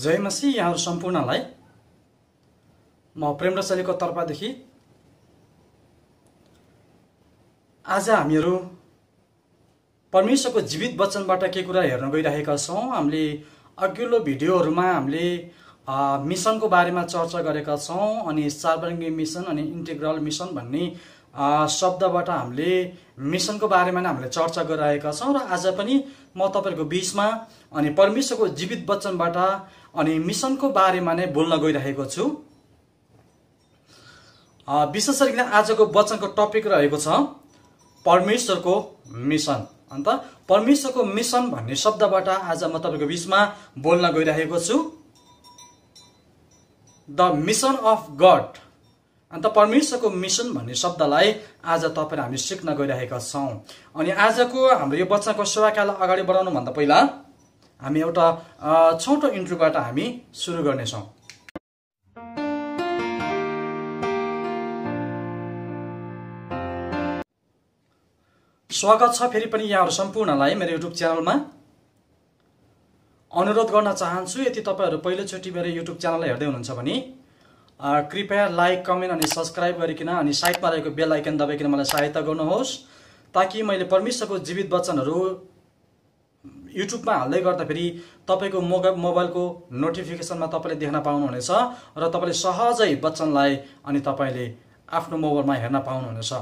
जयमसी यहाँहरू सम्पूर्णलाई म प्रेम रसलीको तर्फदेखि आज हामीहरू परमेश्वरको जीवित वचनबाट के कुरा हेर्न गइरहेका छौँ हामीले अघिल्लो भिडियोहरूमा हामीले मिसनको बारेमा चर्चा गरेका छौँ अनि सार्वङ्गी मिसन अनि इन्टिग्रल मिसन भन्ने शब्दबाट हामीले मिसनको बारेमा नै हामीले चर्चा गरिरहेका छौँ र आज पनि म तपाईँहरूको बिचमा अनि परमेश्वरको जीवित वचनबाट अनि मिसनको बारेमा नै बोल्न गइरहेको छु विशेष गरिकन आजको वचनको टपिक रहेको छ परमेश्वरको मिसन अन्त परमेश्वरको मिसन भन्ने शब्दबाट आज म तपाईँको बिचमा बोल्न गइरहेको छु द मिसन अफ गड अन्त परमेश्वरको मिसन भन्ने शब्दलाई आज तपाईँहरू हामी सिक्न गइरहेका छौँ अनि आजको हाम्रो यो वचनको सेवाकाल अगाडि बढाउनुभन्दा पहिला हामी एउटा छोटो इन्टरभ्यूबाट हामी सुरु गर्नेछौँ स्वागत छ फेरि पनि यहाँहरू सम्पूर्णलाई मेरो युट्युब च्यानलमा अनुरोध गर्न चाहन्छु यदि तपाईँहरू पहिलोचोटि मेरो युट्युब च्यानललाई हेर्दै हुनुहुन्छ भने कृपया लाइक कमेन्ट अनि सब्सक्राइब गरिकन अनि साइडमा रहेको बेल आइकन दबाइकन मलाई सहायता गर्नुहोस् ताकि मैले परमेश्वरको जीवित वचनहरू युट्युबमा हाल्दै गर्दाखेरि तपाईँको मोबाइल मोबाइलको नोटिफिकेसनमा तपाईँले देख्न पाउनुहुनेछ र तपाईँले सहजै बच्चनलाई अनि तपाईँले आफ्नो मोबाइलमा हेर्न पाउनुहुनेछ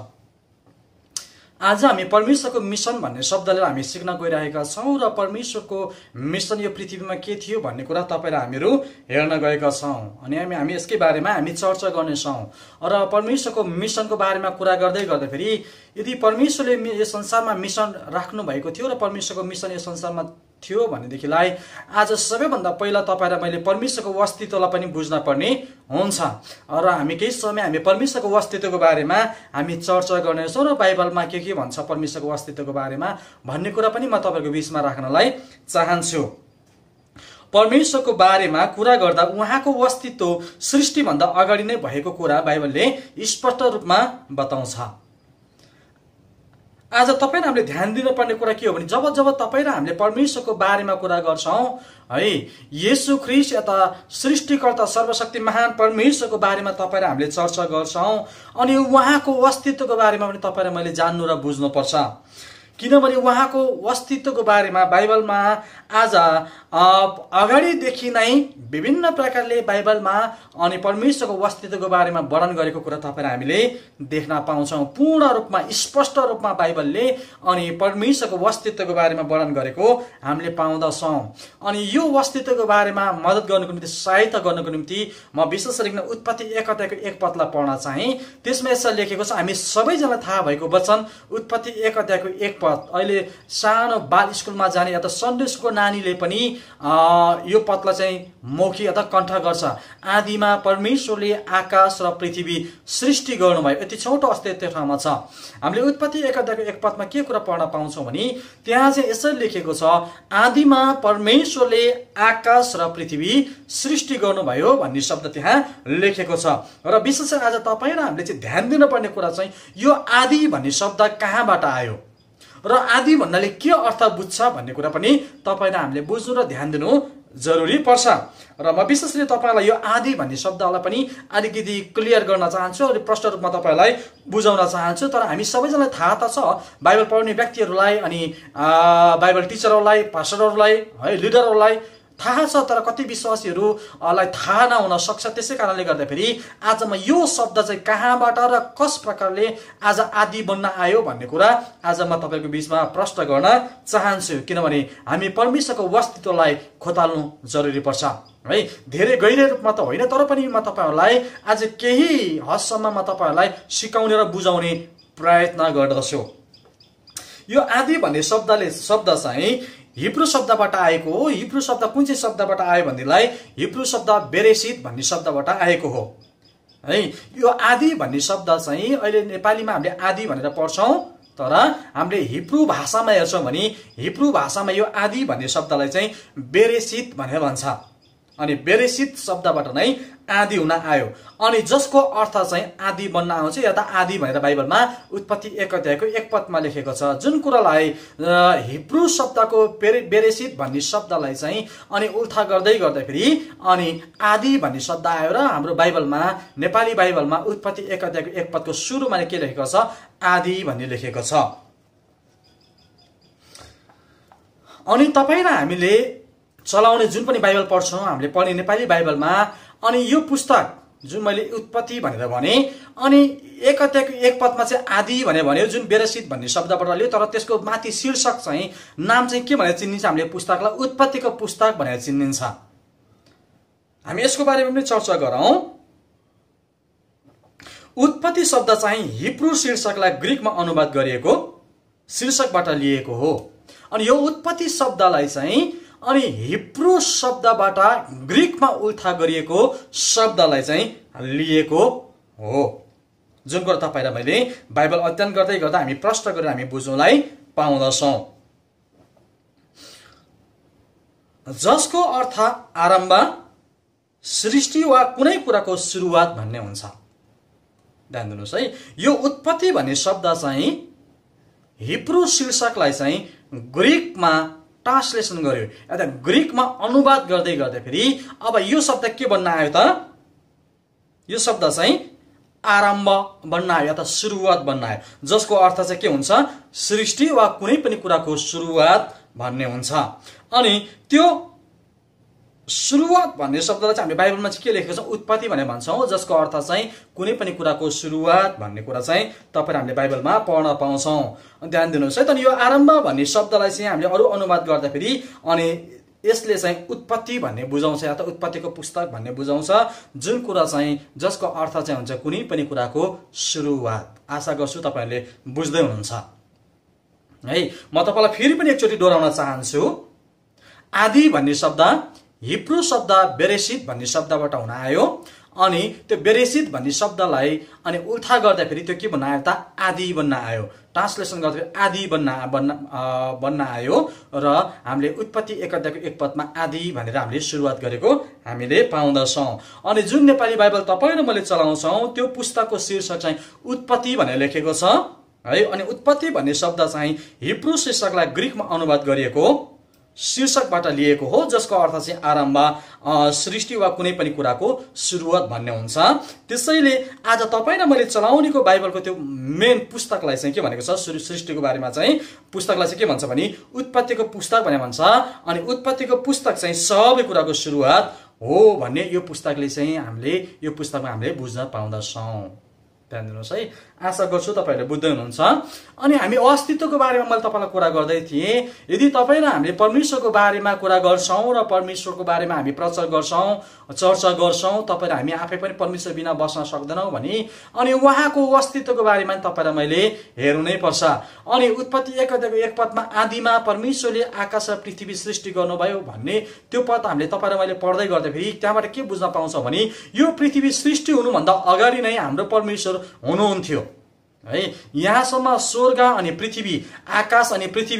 आज हामी परमेश्वरको मिसन भन्ने शब्दले हामी सिक्न गइरहेका छौँ र परमेश्वरको मिसन यो पृथ्वीमा के थियो भन्ने कुरा तपाईँ र हामीहरू हेर्न गएका छौँ अनि हामी हामी यसकै बारेमा हामी चर्चा गर्नेछौँ र परमेश्वरको मिसनको बारेमा कुरा गर्दै गर्दाखेरि यदि परमेश्वरले यो संसारमा मिसन राख्नुभएको थियो र परमेश्वरको मिसन यो संसारमा थियो भनेदेखिलाई आज सबैभन्दा पहिला तपाईँ र मैले परमेश्वरको अस्तित्वलाई पनि बुझ्न पर्ने हुन्छ र हामी केही समय हामी परमेश्वरको अस्तित्वको बारेमा हामी चर्चा गर्नेछौँ र बाइबलमा के के भन्छ परमेश्वरको अस्तित्वको बारेमा भन्ने कुरा पनि म तपाईँको बिचमा राख्नलाई चाहन्छु परमेश्वरको बारेमा कुरा गर्दा उहाँको अस्तित्व सृष्टिभन्दा अगाडि नै भएको कुरा बाइबलले स्पष्ट रूपमा बताउँछ आज तपाईँ र हामीले ध्यान दिनुपर्ने कुरा के हो भने जब जब तपाईँ र हामीले परमेश्वरको बारेमा कुरा गर्छौँ है यसु ख्रिस यता सृष्टिकर्ता सर्वशक्ति महान परमेश्वरको बारेमा तपाईँ र हामीले चर्चा गर्छौँ अनि उहाँको अस्तित्वको बारेमा पनि तपाईँ र मैले जान्नु र बुझ्नुपर्छ किनभने उहाँको अस्तित्वको बारेमा बाइबलमा आज अगाडिदेखि नै विभिन्न प्रकारले बाइबलमा अनि परमेश्वरको अस्तित्वको बारेमा वर्णन गरेको कुरा तपाईँहरू हामीले देख्न पाउँछौँ पूर्ण रूपमा स्पष्ट रूपमा बाइबलले अनि परमेश्वरको अस्तित्वको बारेमा वर्णन गरेको हामीले पाउँदछौँ अनि यो अस्तित्वको बारेमा मद्दत गर्नुको निम्ति सहायता गर्नुको निम्ति म विशेष गरिकन उत्पत्ति एकताको एक पत्ला पढ्न चाहेँ त्यसमा यसरी लेखेको छ हामी सबैजना थाहा भएको वचन उत्पत्ति एक अध्यायको एक पथ अहिले सानो बाल स्कुलमा जाने अथवा सन्डे स्कुलको नानीले पनि यो पथलाई चाहिँ मौखिक अथवा कण्ठ गर्छ आदिमा परमेश्वरले आकाश र पृथ्वी सृष्टि गर्नुभयो यति छोटो अस्तित्व ठाउँमा छ हामीले उत्पत्ति एकताको एक पदमा के कुरा पढ्न पाउँछौँ भने त्यहाँ चाहिँ यसरी लेखेको छ आदिमा परमेश्वरले आकाश र पृथ्वी सृष्टि गर्नुभयो भन्ने शब्द त्यहाँ लेखेको छ र विशेष आज तपाईँ र हामीले चाहिँ ध्यान दिनुपर्ने कुरा चाहिँ यो आदि भन्ने शब्द कहाँबाट आयो र आदि भन्नाले के अर्थ बुझ्छ भन्ने कुरा पनि तपाईँले हामीले बुझ्नु र ध्यान दिनु जरुरी पर्छ र म विशेष गरी तपाईँलाई यो आदि भन्ने शब्दलाई पनि अलिकति क्लियर गर्न चाहन्छु अनि प्रष्ट रूपमा तपाईँलाई बुझाउन चाहन्छु तर हामी सबैजनालाई थाहा त छ बाइबल पढ्ने व्यक्तिहरूलाई अनि बाइबल टिचरहरूलाई पास्टरहरूलाई है लिडरहरूलाई थाहा छ तर कति विश्वासीहरूलाई थाहा नहुन सक्छ त्यसै कारणले गर्दाखेरि आज म यो शब्द चाहिँ कहाँबाट र कस प्रकारले आज आदि बन्न आयो भन्ने कुरा आज म तपाईँको बिचमा प्रश्न गर्न चाहन्छु किनभने हामी परमेश्वरको वस्तुत्वलाई खोताल्नु जरुरी पर्छ है धेरै गहिरो रूपमा त होइन तर पनि म तपाईँहरूलाई आज केही हदसम्म म तपाईँहरूलाई सिकाउने र बुझाउने प्रयत्न गर्दछु यो आदि भन्ने शब्दले शब्द चाहिँ हिब्रू शब्दबाट आएको हो हिब्रू शब्द कुन चाहिँ शब्दबाट आयो भनेदेखिलाई हिब्रू शब्द बेरेसित भन्ने शब्दबाट आएको हो है यो आदि भन्ने शब्द चाहिँ अहिले नेपालीमा हामीले आदि भनेर पढ्छौँ तर हामीले हिब्रू भाषामा हेर्छौँ भने हिब्रू भाषामा यो आदि भन्ने शब्दलाई चाहिँ बेरेसित भनेर भन्छ अनि बेरेसित शब्दबाट नै आदि हुन आयो अनि जसको अर्थ चाहिँ आदि बन्न आउँछ या त आदि भनेर बाइबलमा उत्पत्ति एक अध्यायको एक पदमा लेखेको छ जुन कुरालाई हिब्रु शब्दको बेरे बेरेसित भन्ने शब्दलाई चाहिँ अनि उल्था गर्दै गर्दाखेरि अनि आदि भन्ने शब्द आयो र हाम्रो बाइबलमा नेपाली बाइबलमा उत्पत्ति एक अध्यायको एक पदको सुरुमा के लेखेको छ आदि भन्ने लेखेको छ अनि तपाईँ र हामीले चलाउने जुन पनि बाइबल पढ्छौँ हामीले पढ्ने नेपाली बाइबलमा अनि यो पुस्तक जुन मैले उत्पत्ति भनेर भने अनि एक एक पदमा चाहिँ आदि भनेर भन्यो जुन बेरसित भन्ने शब्दबाट लियो तर त्यसको माथि शीर्षक चाहिँ नाम चाहिँ के भनेर चिनिन्छ हामीले पुस्तकलाई उत्पत्तिको पुस्तक भनेर चिनिन्छ हामी यसको बारेमा पनि चर्चा गरौँ उत्पत्ति शब्द चाहिँ हिब्रू शीर्षकलाई ग्रिकमा अनुवाद गरिएको शीर्षकबाट लिएको हो अनि यो उत्पत्ति शब्दलाई चाहिँ अनि हिब्रो शब्दबाट ग्रिकमा उल्था गरिएको शब्दलाई चाहिँ लिएको हो जुन कुरा तपाईँलाई मैले बाइबल अध्ययन गर्दै गर्दा हामी प्रश्न गरेर हामी बुझ्नुलाई पाउँदछौँ जसको अर्थ आरम्भ सृष्टि वा कुनै कुराको सुरुवात भन्ने हुन्छ ध्यान दिनुहोस् है यो उत्पत्ति भन्ने शब्द चाहिँ हिब्रो शीर्षकलाई चाहिँ ग्रिकमा ट्रान्सलेसन गर्यो यता ग्रिकमा अनुवाद गर्दै गर्दाखेरि अब यो शब्द के बन्न आयो त यो शब्द चाहिँ आरम्भ बन्न आयो अथवा सुरुवात बन्न आयो जसको अर्थ चाहिँ के हुन्छ सृष्टि वा कुनै पनि कुराको सुरुवात भन्ने हुन्छ अनि त्यो सुरुवात भन्ने शब्दलाई चाहिँ हामीले बाइबलमा चाहिँ के लेखेको छौँ उत्पत्ति भनेर भन्छौँ जसको अर्थ चाहिँ कुनै पनि कुराको सुरुवात भन्ने कुरा चाहिँ तपाईँहरू हामीले बाइबलमा पढ्न पाउँछौँ ध्यान दिनुहोस् है त यो आरम्भ भन्ने शब्दलाई चाहिँ हामीले अरू अनुवाद गर्दाखेरि अनि यसले चाहिँ उत्पत्ति भन्ने बुझाउँछ या त उत्पत्तिको पुस्तक भन्ने बुझाउँछ जुन कुरा चाहिँ जसको अर्थ चाहिँ हुन्छ कुनै पनि कुराको सुरुवात आशा गर्छु तपाईँहरूले बुझ्दै हुनुहुन्छ है म तपाईँलाई फेरि पनि एकचोटि डोराउन चाहन्छु आदि भन्ने शब्द हिब्रू शब्द बेरेसित भन्ने शब्दबाट हुन आयो अनि त्यो बेरेसित भन्ने शब्दलाई अनि उल्था गर्दाखेरि त्यो के भन्न आयो त आदि बन्न आयो ट्रान्सलेसन गर्दाखेरि आदि बन्न बन्न बन्न आयो र हामीले उत्पत्ति एक अध्यायको एक पदमा आदि भनेर हामीले सुरुवात गरेको हामीले पाउँदछौँ अनि जुन नेपाली बाइबल तपाईँ र मैले चलाउँछौँ त्यो पुस्तकको शीर्षक चाहिँ उत्पत्ति भनेर लेखेको छ है अनि उत्पत्ति भन्ने शब्द चाहिँ हिब्रू शीर्षकलाई ग्रिकमा अनुवाद गरिएको शीर्षकबाट लिएको हो जसको अर्थ चाहिँ आरम्भ सृष्टि वा कुनै पनि कुराको सुरुवात भन्ने हुन्छ त्यसैले आज तपाईँ र मैले चलाउनेको बाइबलको त्यो मेन पुस्तकलाई चाहिँ के भनेको छ सृष्टिको बारेमा चाहिँ पुस्तकलाई चाहिँ के भन्छ भने उत्पत्तिको पुस्तक भने भन्छ अनि उत्पत्तिको पुस्तक चाहिँ सबै कुराको सुरुवात हो भन्ने यो पुस्तकले चाहिँ हामीले यो पुस्तकमा हामीले बुझ्न पाउँदछौँ ध्यान दिनुहोस् है आशा गर्छु तपाईँहरूले बुझ्दै हुनुहुन्छ अनि हामी अस्तित्वको बारेमा मैले तपाईँलाई कुरा गर्दै थिएँ यदि तपाईँ र हामीले परमेश्वरको बारेमा कुरा गर्छौँ र परमेश्वरको बारेमा हामी प्रचार गर्छौँ चर्चा गर्छौँ तपाईँ हामी आफै पनि परमेश्वर बिना बस्न सक्दैनौँ भने अनि उहाँको अस्तित्वको बारेमा तपाईँलाई मैले हेर्नु नै पर्छ अनि उत्पत्ति एक एक पदमा आदिमा परमेश्वरले आकाश र पृथ्वी सृष्टि गर्नुभयो भन्ने त्यो पद हामीले तपाईँलाई मैले पढ्दै गर्दाखेरि त्यहाँबाट के बुझ्न पाउँछौँ भने यो पृथ्वी सृष्टि हुनुभन्दा अगाडि नै हाम्रो परमेश्वर हुनुहुन्थ्यो है यहाँसम्म स्वर्ग अनि पृथ्वी आकाश अनि पृथ्वी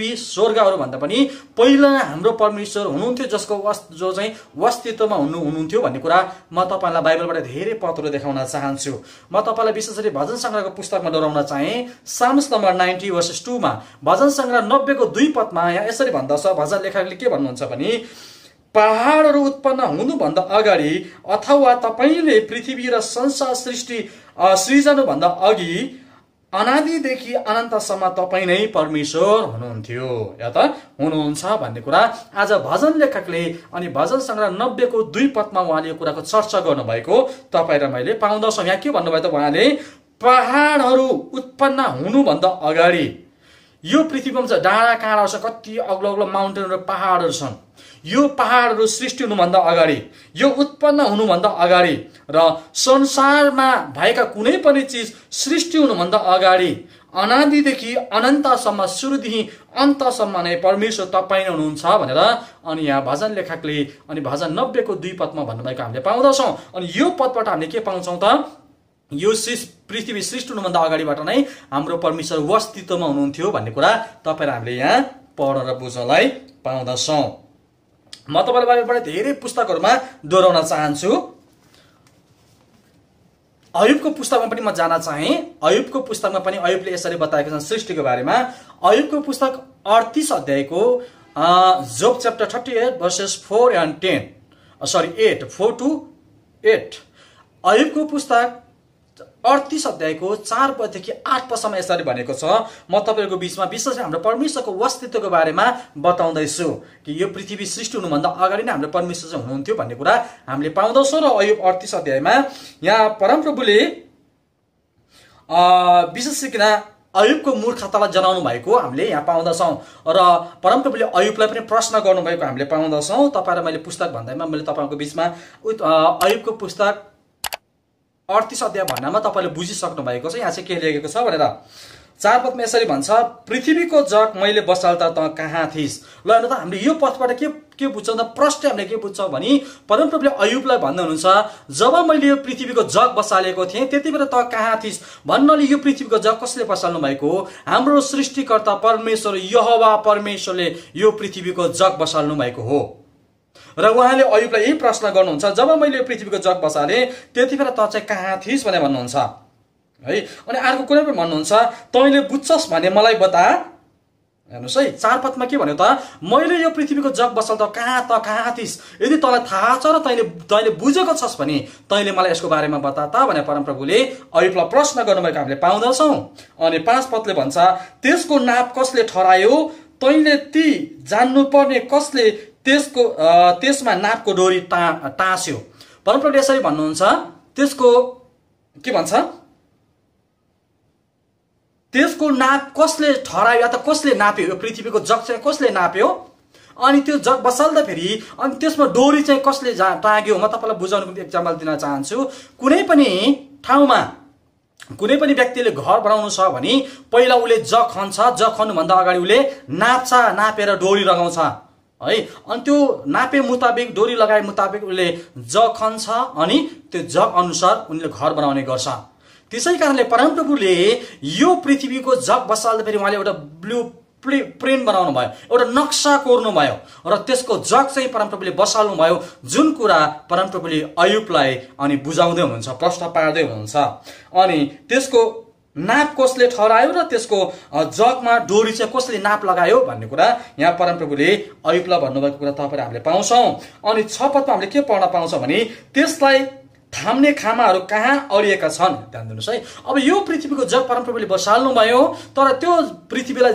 भन्दा पनि पहिला हाम्रो परमेश्वर हुनुहुन्थ्यो जसको वस् जो चाहिँ वस्तित्वमा हुनु हुनुहुन्थ्यो भन्ने कुरा म तपाईँलाई बाइबलबाट धेरै पत्र देखाउन चाहन्छु म तपाईँलाई विशेष गरी भजन सङ्ग्रहको पुस्तकमा डोराउन चाहेँ साम्स नम्बर नाइन्टी वर्सेस टूमा भजन सङ्ग्रह नब्बेको दुई पदमा यहाँ यसरी भन्दछ भजन लेखकले के भन्नुहुन्छ भने पहाडहरू उत्पन्न हुनुभन्दा अगाडि अथवा तपाईँले पृथ्वी र संसार सृष्टि सृजनुभन्दा अघि अनादिदेखि अनन्तसम्म तपाईँ नै परमेश्वर हुनुहुन्थ्यो या त हुनुहुन्छ भन्ने कुरा आज भजन लेखकले अनि भजन सङ्ग्रह नब्बेको दुई पदमा उहाँले यो कुराको चर्चा गर्नुभएको तपाईँ र मैले पाउँदछौँ यहाँ के भन्नुभयो त उहाँले पहाडहरू उत्पन्न हुनुभन्दा अगाडि यो पृथ्वीमा चाहिँ डाँडा काँडाहरू छ कति अग्लो अग्लो माउन्टेनहरू पाहाडहरू छन् यो पहाडहरू सृष्टि हुनुभन्दा अगाडि यो उत्पन्न हुनुभन्दा अगाडि र संसारमा भएका कुनै पनि चिज सृष्टि हुनुभन्दा अगाडि अनादिदेखि अनन्तसम्म सुरुदेखि अन्तसम्म नै परमेश्वर तपाईँ नै हुनुहुन्छ भनेर अनि यहाँ भजन लेखकले अनि भजन नब्बेको दुई पदमा भन्नुभएको हामीले पाउँदछौँ अनि यो पदबाट हामीले के पाउँछौँ त यो सृष पृथ्वी सृष्टि हुनुभन्दा अगाडिबाट नै हाम्रो परमेश्वर वस्तित्वमा हुनुहुन्थ्यो भन्ने कुरा तपाईँहरू हामीले यहाँ पढेर बुझ्नलाई पाउँदछौँ म तपाईँलाई पढाइ धेरै पुस्तकहरूमा दोहोऱ्याउन चाहन्छु अयुबको पुस्तकमा पनि म जान चाहेँ अयुबको पुस्तकमा पनि अयुबले यसरी बताएका छन् सृष्टिको बारेमा अयुबको पुस्तक अडतिस अध्यायको Job chapter thirty eight verses four and ten sorry eight four to eight अयुबको पुस्तक अडतिस अध्यायको चार पदेखि आठ पदसम्म यसरी भनेको छ म तपाईँहरूको बिचमा विशेष हाम्रो परमेश्वरको अस्तित्वको बारेमा बताउँदैछु कि यो पृथ्वी सृष्टि हुनुभन्दा अगाडि नै हाम्रो परमेश्वर चाहिँ हुनुहुन्थ्यो भन्ने कुरा हामीले पाउँदछौँ र अयो अडतिस अध्यायमा यहाँ परमप्रभुले विशेष किन अयुबको मूर्खतालाई जनाउनु भएको हामीले यहाँ पाउँदछौँ र परमप्रभुले अयुबलाई पनि प्रश्न गर्नुभएको हामीले पाउँदछौँ तपाईँलाई मैले पुस्तक भन्दैमा मैले तपाईँको बिचमा अयुबको पुस्तक अडतिस अध्याय भन्नामा तपाईँले बुझिसक्नु भएको छ यहाँ चाहिँ के लेखेको छ भनेर चार पदमा यसरी भन्छ पृथ्वीको जग मैले बसाल्दा त कहाँ थिइस् ल हेर्नु त हामीले यो पथबाट के के बुझ्छौँ त प्रष्ट हामीले के बुझ्छौँ भने परमप्रभुले अयुबलाई हुनुहुन्छ जब मैले यो पृथ्वीको जग बसालेको थिएँ त्यति बेला त कहाँ थिइस् भन्नाले यो पृथ्वीको जग कसले बसाल्नु भएको हो हाम्रो सृष्टिकर्ता परमेश्वर यहवा परमेश्वरले यो पृथ्वीको जग बसाल्नु भएको हो र उहाँले अयुबलाई यही प्रश्न गर्नुहुन्छ जब मैले यो पृथ्वीको जग बसाले बेला त चाहिँ कहाँ थिइस् भनेर भन्नुहुन्छ है अनि अर्को कुरा पनि भन्नुहुन्छ तैँले बुझ्छस् भने मलाई बता हेर्नुहोस् है चार के भन्यो त मैले यो पृथ्वीको जग बसाल त कहाँ त कहाँ थिस् यदि तँलाई थाहा छ र तैँले तैँले बुझेको छस् भने तैँले मलाई यसको बारेमा बता त भने परमप्रभुले अयुबलाई प्रश्न गर्नुभएको हामीले पाउँदछौँ अनि पाँच पदले भन्छ त्यसको नाप कसले ठहरायो तैँले ती जान्नुपर्ने कसले त्यसको त्यसमा नापको डोरी टा टाँस्यो परमप्रभुले यसरी भन्नुहुन्छ त्यसको के भन्छ त्यसको नाप कसले ठहरायो या त कसले नाप्यो यो पृथ्वीको जग चाहिँ कसले नाप्यो अनि त्यो जग बसाल्दाखेरि अनि त्यसमा डोरी चाहिँ कसले जा टाँग्यो म तपाईँलाई बुझाउनुको निम्ति एक्जाम्पल दिन चाहन्छु कुनै पनि ठाउँमा कुनै पनि व्यक्तिले घर बनाउनु छ भने पहिला उसले जग खन्छ जग खन्नुभन्दा अगाडि उसले नाप्छ नापेर डोरी लगाउँछ है अनि त्यो नापे मुताबिक डोरी लगाए मुताबिक उसले जग खन्छ अनि त्यो जग अनुसार उनले घर बनाउने गर्छ त्यसै कारणले परमप्रभुले यो पृथ्वीको जग बसाल्दा फेरि उहाँले एउटा ब्लु प्रिन्ट बनाउनु भयो एउटा नक्सा कोर्नु भयो र त्यसको जग चाहिँ परमप्रभुले बसाल्नु भयो जुन कुरा परमप्रभुले अयुबलाई अनि बुझाउँदै हुनुहुन्छ प्रश्न पार्दै हुनुहुन्छ अनि त्यसको नाप कसले ठहरायो र त्यसको जगमा डोरी चाहिँ कसले नाप लगायो भन्ने कुरा यहाँ परमप्रभुले अयुबलाई भन्नुभएको कुरा तपाईँहरू हामीले पाउँछौँ अनि छ पदमा हामीले के पढ्न पाउँछौँ भने त्यसलाई थाम्ने खामाहरू कहाँ अडिएका छन् ध्यान दिनुहोस् है अब यो पृथ्वीको जग परमप्रभुले बसाल्नुभयो तर त्यो पृथ्वीलाई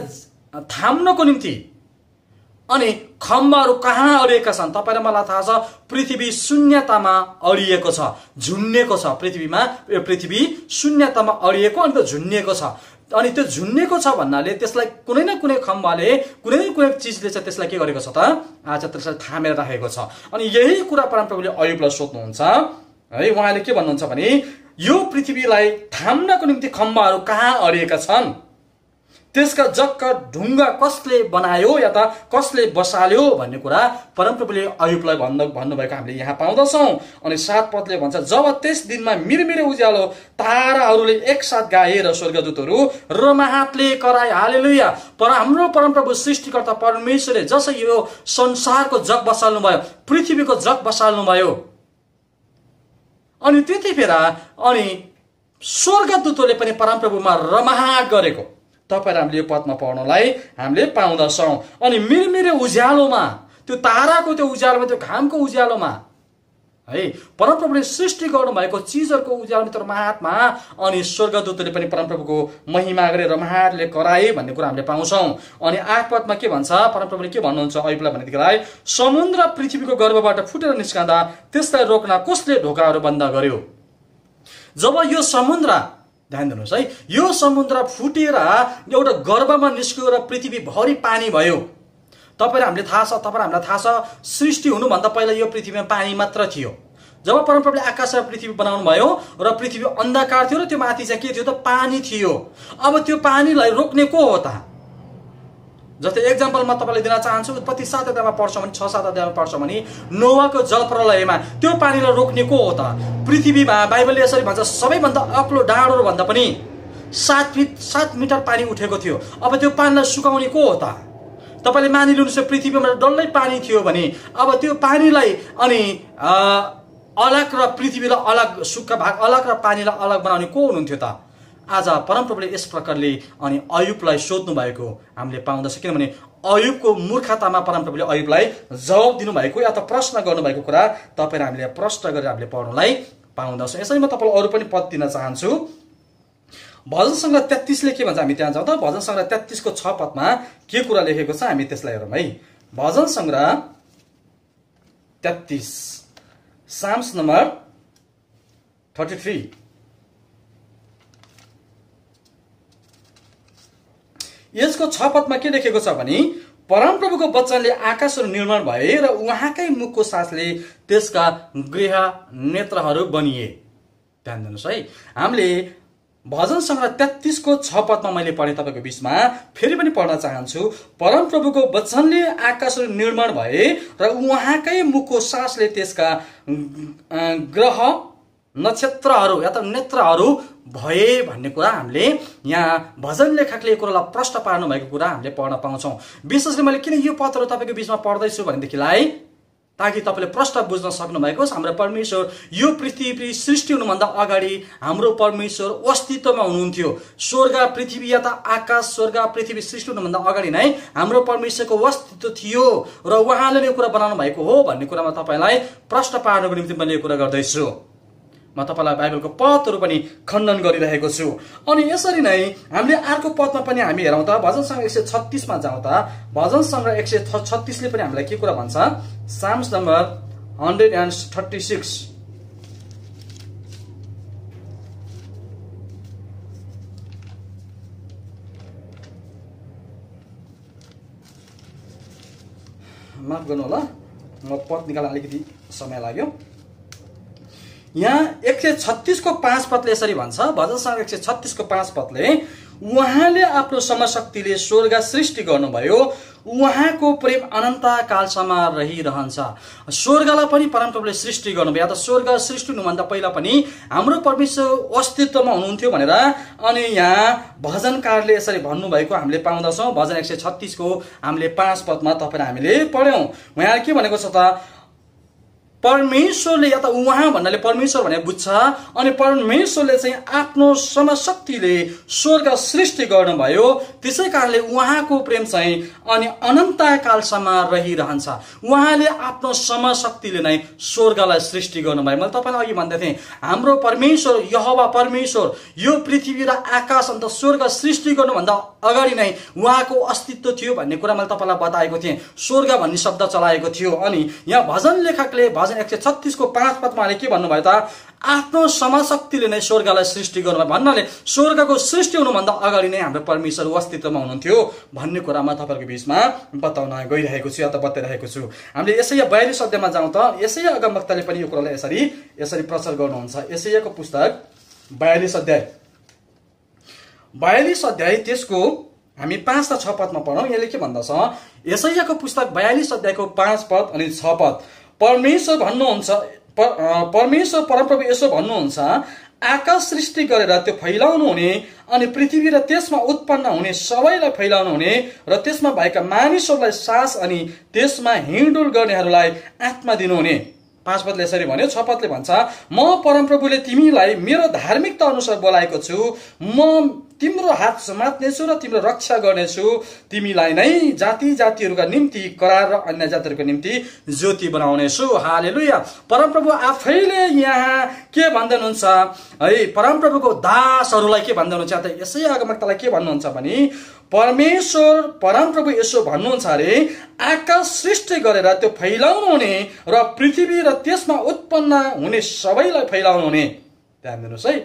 थाम्नको निम्ति अनि खम्बाहरू कहाँ अडिएका छन् तपाईँलाई मलाई थाहा छ पृथ्वी शून्यतामा अडिएको छ झुन्नेको छ पृथ्वीमा यो पृथ्वी शून्यतामा अडिएको अनि त झुन्नेको छ अनि त्यो झुन्नेको छ भन्नाले त्यसलाई कुनै न कुनै खम्बाले कुनै न कुनै चिजले चाहिँ त्यसलाई के गरेको छ त आज त्यसलाई थामेर राखेको छ अनि यही कुरा परमप्रभुले अयुबलाई सोध्नुहुन्छ है उहाँले के भन्नुहुन्छ भने यो पृथ्वीलाई थाम्नको निम्ति खम्बाहरू कहाँ अडिएका छन् त्यसका जक्क ढुङ्गा कसले बनायो या त कसले बसाल्यो भन्ने कुरा परमप्रभुले अयुबलाई भन्न भन्नुभएको हामीले यहाँ पाउँदछौँ अनि सात पदले भन्छ जब त्यस दिनमा मिरमिरे उज्यालो ताराहरूले एकसाथ गाए र स्वर्गदूतहरू र महातले कराए हालेलुया पर हाम्रो परमप्रभु सृष्टिकर्ता परमेश्वरले जसरी यो संसारको जग बसाल्नु भयो पृथ्वीको जग बसाल्नुभयो भयो अनि त्यतिखेर अनि स्वर्गदूतले पनि परमप्रभुमा रमाहाट गरेको तपाईँ हामीले यो पदमा पढ्नलाई हामीले पाउँदछौँ अनि मिरमिरे उज्यालोमा त्यो ताराको त्यो उज्यालोमा त्यो घामको उज्यालोमा है परमप्रभुले सृष्टि गर्नुभएको चिजहरूको उज्यालोमा तर महात्मा अनि स्वर्गदूतले पनि परमप्रभुको महिमा गरेर महाहरूले कराए भन्ने कुरा हामीले पाउँछौँ अनि आठ पदमा के भन्छ परमप्रभुले के भन्नुहुन्छ अहिलेलाई भनेदेखिलाई समुद्र पृथ्वीको गर्भबाट फुटेर निस्कँदा त्यसलाई रोक्न कसले ढोकाहरू बन्द गर्यो जब यो समुद्र ध्यान दिनुहोस् है यो समुद्र फुटेर एउटा गर्वमा निस्क्यो र पृथ्वीभरि पानी भयो तपाईँलाई हामीले थाहा छ तपाईँलाई हामीलाई थाहा छ सृष्टि हुनुभन्दा पहिला यो पृथ्वीमा पानी मात्र थियो जब परमप्रभुले आकाश र पृथ्वी बनाउनु भयो र पृथ्वी अन्धकार थियो र त्यो माथि चाहिँ के थियो त पानी थियो अब त्यो पानीलाई रोक्ने को हो त जस्तै एक्जाम्पल म तपाईँलाई दिन चाहन्छु उत्पत्ति सात अध्यायमा पढ्छौँ भने छ सात अध्यायमा पढ्छौँ भने नोवाको जल प्रलयमा त्यो पानीलाई रोक्ने को हो त पृथ्वीमा बाइबलले यसरी भन्छ सबैभन्दा अग्लो भन्दा पनि सात फिट सात मिटर पानी उठेको थियो अब त्यो पानीलाई सुकाउने को हो त तपाईँले मानिलिनुहोस् पृथ्वीमा डल्लै पानी थियो भने अब त्यो पानीलाई अनि अलग र पृथ्वीलाई अलग सुक्खा भाग अलग र पानीलाई अलग बनाउने को हुनुहुन्थ्यो त आज परमप्रभुले यस प्रकारले अनि अयुबलाई सोध्नु भएको हामीले पाउँदछ किनभने अयुबको मूर्खतामा परमप्रभुले अयुबलाई जवाब दिनुभएको या त प्रश्न गर्नुभएको कुरा तपाईँ हामीले प्रश्न गरेर हामीले पढ्नुलाई पाउँदछौँ यसरी म तपाईँलाई अरू पनि पद दिन चाहन्छु भजन सङ्ग्रह तेत्तिसले के भन्छ हामी त्यहाँ जाउँ त भजन सङ्ग्रह तेत्तिसको छ पदमा के कुरा लेखेको छ हामी त्यसलाई हेरौँ है भजन सङ्ग्रह तेत्तिस साम्स नम्बर थर्टी थ्री यसको छ पदमा के लेखेको छ भने परमप्रभुको वचनले आकाशहरू निर्माण भए र उहाँकै मुखको सासले त्यसका गृह नेत्रहरू बनिए ध्यान दिनुहोस् है हामीले भजन सङ्ग्रह तेत्तिसको छ पदमा मैले पढेँ तपाईँको बिचमा फेरि पनि पढ्न चाहन्छु परमप्रभुको वचनले आकाशहरू निर्माण भए र उहाँकै मुखको सासले त्यसका ग्रह नक्षत्रहरू या त नेत्रहरू भए भन्ने कुरा हामीले यहाँ भजन लेखकले यो कुरालाई प्रश्न पार्नु भएको कुरा हामीले पढ्न पाउँछौँ विशेष गरी मैले किन यो पत्रहरू तपाईँको बिचमा पढ्दैछु भनेदेखिलाई ताकि तपाईँले प्रश्न बुझ्न सक्नुभएको होस् हाम्रो परमेश्वर यो पृथ्वी सृष्टि हुनुभन्दा अगाडि हाम्रो परमेश्वर अस्तित्वमा हुनुहुन्थ्यो स्वर्ग पृथ्वी या त आकाश स्वर्ग पृथ्वी सृष्टि हुनुभन्दा अगाडि नै हाम्रो परमेश्वरको अस्तित्व थियो र उहाँले यो कुरा बनाउनु भएको हो भन्ने कुरामा तपाईँलाई प्रश्न पार्नुको निम्ति मैले यो कुरा गर्दैछु म तपाईँलाई बाइबलको पदहरू पनि खण्डन गरिरहेको छु अनि यसरी नै हामीले अर्को पदमा पनि हामी हेरौँ त भजनसँग एक सय छत्तिसमा जाउँ त भजनसँग एक सय छत्तिसले पनि हामीलाई के कुरा भन्छ Psalms number hundred and thirty six माफ गर्नु होला म पद निकाल्न अलिकति समय लाग्यो यहाँ एक सय छत्तिसको पाँच पदले यसरी भन्छ भजन भजनसँग एक सय छत्तिसको पाँच पदले उहाँले आफ्नो समशक्तिले स्वर्ग सृष्टि गर्नुभयो उहाँको प्रेम कालसम्म रहिरहन्छ स्वर्गलाई पनि परमप्रभुले सृष्टि गर्नुभयो या त स्वर्ग सृष्टि हुनुभन्दा पहिला पनि हाम्रो परमेश्वर अस्तित्वमा हुनुहुन्थ्यो भनेर अनि यहाँ भजनकारले यसरी भन्नुभएको हामीले पाउँदछौँ भजन एक सय छत्तिसको हामीले पाँच पदमा तपाईँलाई हामीले पढ्यौँ उहाँले के भनेको छ त परमेश्वरले या त उहाँ भन्नाले परमेश्वर भनेर बुझ्छ अनि परमेश्वरले चाहिँ आफ्नो समशक्तिले स्वर्ग सृष्टि गर्नुभयो त्यसै कारणले उहाँको प्रेम चाहिँ अनि कालसम्म रहिरहन्छ उहाँले आफ्नो समशक्तिले नै स्वर्गलाई सृष्टि गर्नुभयो मैले तपाईँलाई अघि भन्दै थिएँ हाम्रो परमेश्वर यहवा परमेश्वर यो पृथ्वी र आकाश अन्त स्वर्ग सृष्टि गर्नुभन्दा अगाडि नै उहाँको अस्तित्व थियो भन्ने कुरा मैले तपाईँलाई बताएको थिएँ स्वर्ग भन्ने शब्द चलाएको थियो अनि यहाँ भजन लेखकले भजन एक सय छत्तिसको पाँच पदमा उहाँले के भन्नुभयो त आफ्नो समाशक्तिले नै स्वर्गलाई सृष्टि गर्नु भन्नाले स्वर्गको सृष्टि हुनुभन्दा अगाडि नै हाम्रो परमेश्वर अस्तित्वमा हुनुहुन्थ्यो भन्ने कुरामा तपाईँहरूको बिचमा बताउन गइरहेको छु या त बताइरहेको छु हामीले यसै बयालिस अध्यायमा जाउँ त यसै अगमवक्ताले पनि यो कुरालाई यसरी यसरी प्रचार गर्नुहुन्छ यसैको पुस्तक बयालिस अध्याय बयालिस अध्याय त्यसको हामी पाँच र छ पदमा पढौँ यसले के भन्दछ यसैको पुस्तक बयालिस अध्यायको पाँच पद अनि छ पद परमेश्वर भन्नुहुन्छ परमेश्वर परमप्रभु यसो भन्नुहुन्छ आकाश सृष्टि गरेर त्यो फैलाउनु हुने अनि पृथ्वी र त्यसमा उत्पन्न हुने सबैलाई फैलाउनु हुने र त्यसमा भएका मानिसहरूलाई सास अनि त्यसमा हिँडुल गर्नेहरूलाई आत्मा दिनुहुने पाँच पदले यसरी भन्यो छ पदले भन्छ म परमप्रभुले तिमीलाई मेरो धार्मिकता अनुसार बोलाएको छु म तिम्रो हात समात्नेछु र तिम्रो रक्षा गर्नेछु तिमीलाई नै जाति जातिहरूका निम्ति करार र अन्य जातिहरूको निम्ति ज्योति बनाउनेछु हाले लुया परमप्रभु आफैले यहाँ के भन्दै हुनुहुन्छ है परमप्रभुको दासहरूलाई के भन्दै हुनुहुन्छ त यसै आगमकतालाई के भन्नुहुन्छ भने परमेश्वर परमप्रभु यसो भन्नुहुन्छ अरे आकाश सृष्टि गरेर त्यो फैलाउनु हुने र पृथ्वी र त्यसमा उत्पन्न हुने सबैलाई फैलाउनु हुने ध्यान दिनुहोस् है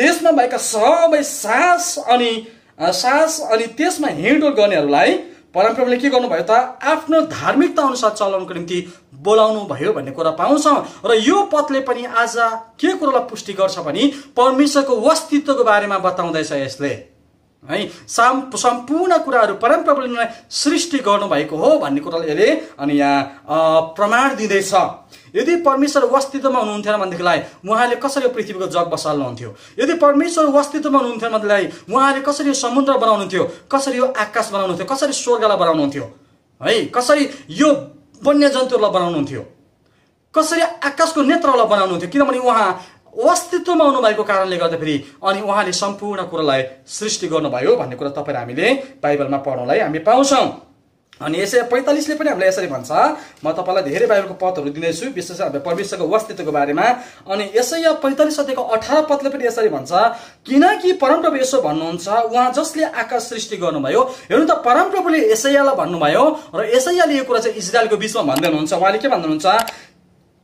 त्यसमा भएका सबै सास अनि सास अनि त्यसमा हिँडडोल गर्नेहरूलाई परमप्रभुले के गर्नुभयो त आफ्नो धार्मिकता अनुसार चलाउनको निम्ति बोलाउनु भयो भन्ने कुरा पाउँछौँ र यो पदले पनि आज के कुरोलाई पुष्टि गर्छ भने परमेश्वरको अस्तित्वको बारेमा बताउँदैछ यसले है साम सम्पूर्ण कुराहरू परमप्रभुले सृष्टि गर्नुभएको हो भन्ने कुरालाई यसले अनि यहाँ प्रमाण दिँदैछ यदि परमेश्वर अस्तित्वमा हुनुहुन्थेन भनेदेखिलाई उहाँले कसरी यो पृथ्वीको जग बसाल्नुहुन्थ्यो यदि परमेश्वर अस्तित्वमा हुनुहुन्थेन भनेदेखिलाई उहाँले कसरी यो समुद्र बनाउनुहुन्थ्यो कसरी यो आकाश बनाउनुहुन्थ्यो कसरी स्वर्गलाई बनाउनुहुन्थ्यो है कसरी यो वन्यजन्तुहरूलाई बनाउनुहुन्थ्यो कसरी आकाशको नेत्रलाई बनाउनुहुन्थ्यो किनभने उहाँ अस्तित्वमा आउनुभएको कारणले गर्दाखेरि अनि उहाँले सम्पूर्ण कुरालाई सृष्टि गर्नुभयो भन्ने कुरा तपाईँ हामीले बाइबलमा पढ्नलाई हामी पाउँछौँ अनि यसै पैँतालिसले पनि हामीलाई यसरी भन्छ म तपाईँलाई धेरै बाइबलको पदहरू दिँदैछु विशेष हामीले परमेश्वरको अस्तित्वको बारेमा अनि यसै पैँतालिस सदीको अठार पदले पनि यसरी भन्छ किनकि परमप्रभु यसो भन्नुहुन्छ उहाँ जसले आकाश सृष्टि गर्नुभयो हेर्नु त परमप्रभुले यसैयालाई भन्नुभयो र यसैयाले यो कुरा चाहिँ इजरायलको बिचमा भन्दै हुनुहुन्छ उहाँले के भन्नुहुन्छ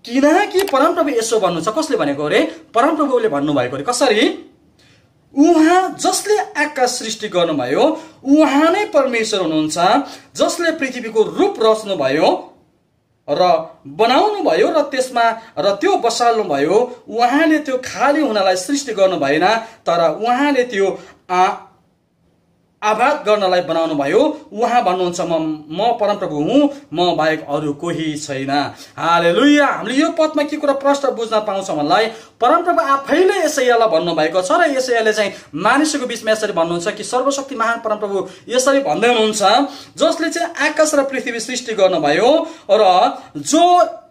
किनकि परमप्रभु यसो भन्नु छ कसले भनेको अरे परमप्रभुले भन्नुभएको अरे कसरी उहाँ जसले आकाश सृष्टि गर्नुभयो उहाँ नै परमेश्वर हुनुहुन्छ जसले पृथ्वीको रूप रच्नुभयो र बनाउनु भयो र त्यसमा र त्यो बसाल्नु भयो उहाँले त्यो खाली हुनलाई सृष्टि गर्नु भएन तर उहाँले त्यो आबाद गर्नलाई भयो उहाँ भन्नुहुन्छ म म परमप्रभु हुँ म बाहेक अरू कोही छैन हाले लुया हामीले यो पदमा के कुरा प्रश्न बुझ्न पाउँछौँ भन्नालाई परमप्रभु आफैले यसैयालाई भन्नुभएको छ र यसैयाले चाहिँ मानिसको बिचमा यसरी भन्नुहुन्छ कि सर्वशक्ति महान परमप्रभु यसरी भन्दै हुनुहुन्छ जसले चाहिँ आकाश र पृथ्वी सृष्टि गर्नुभयो र जो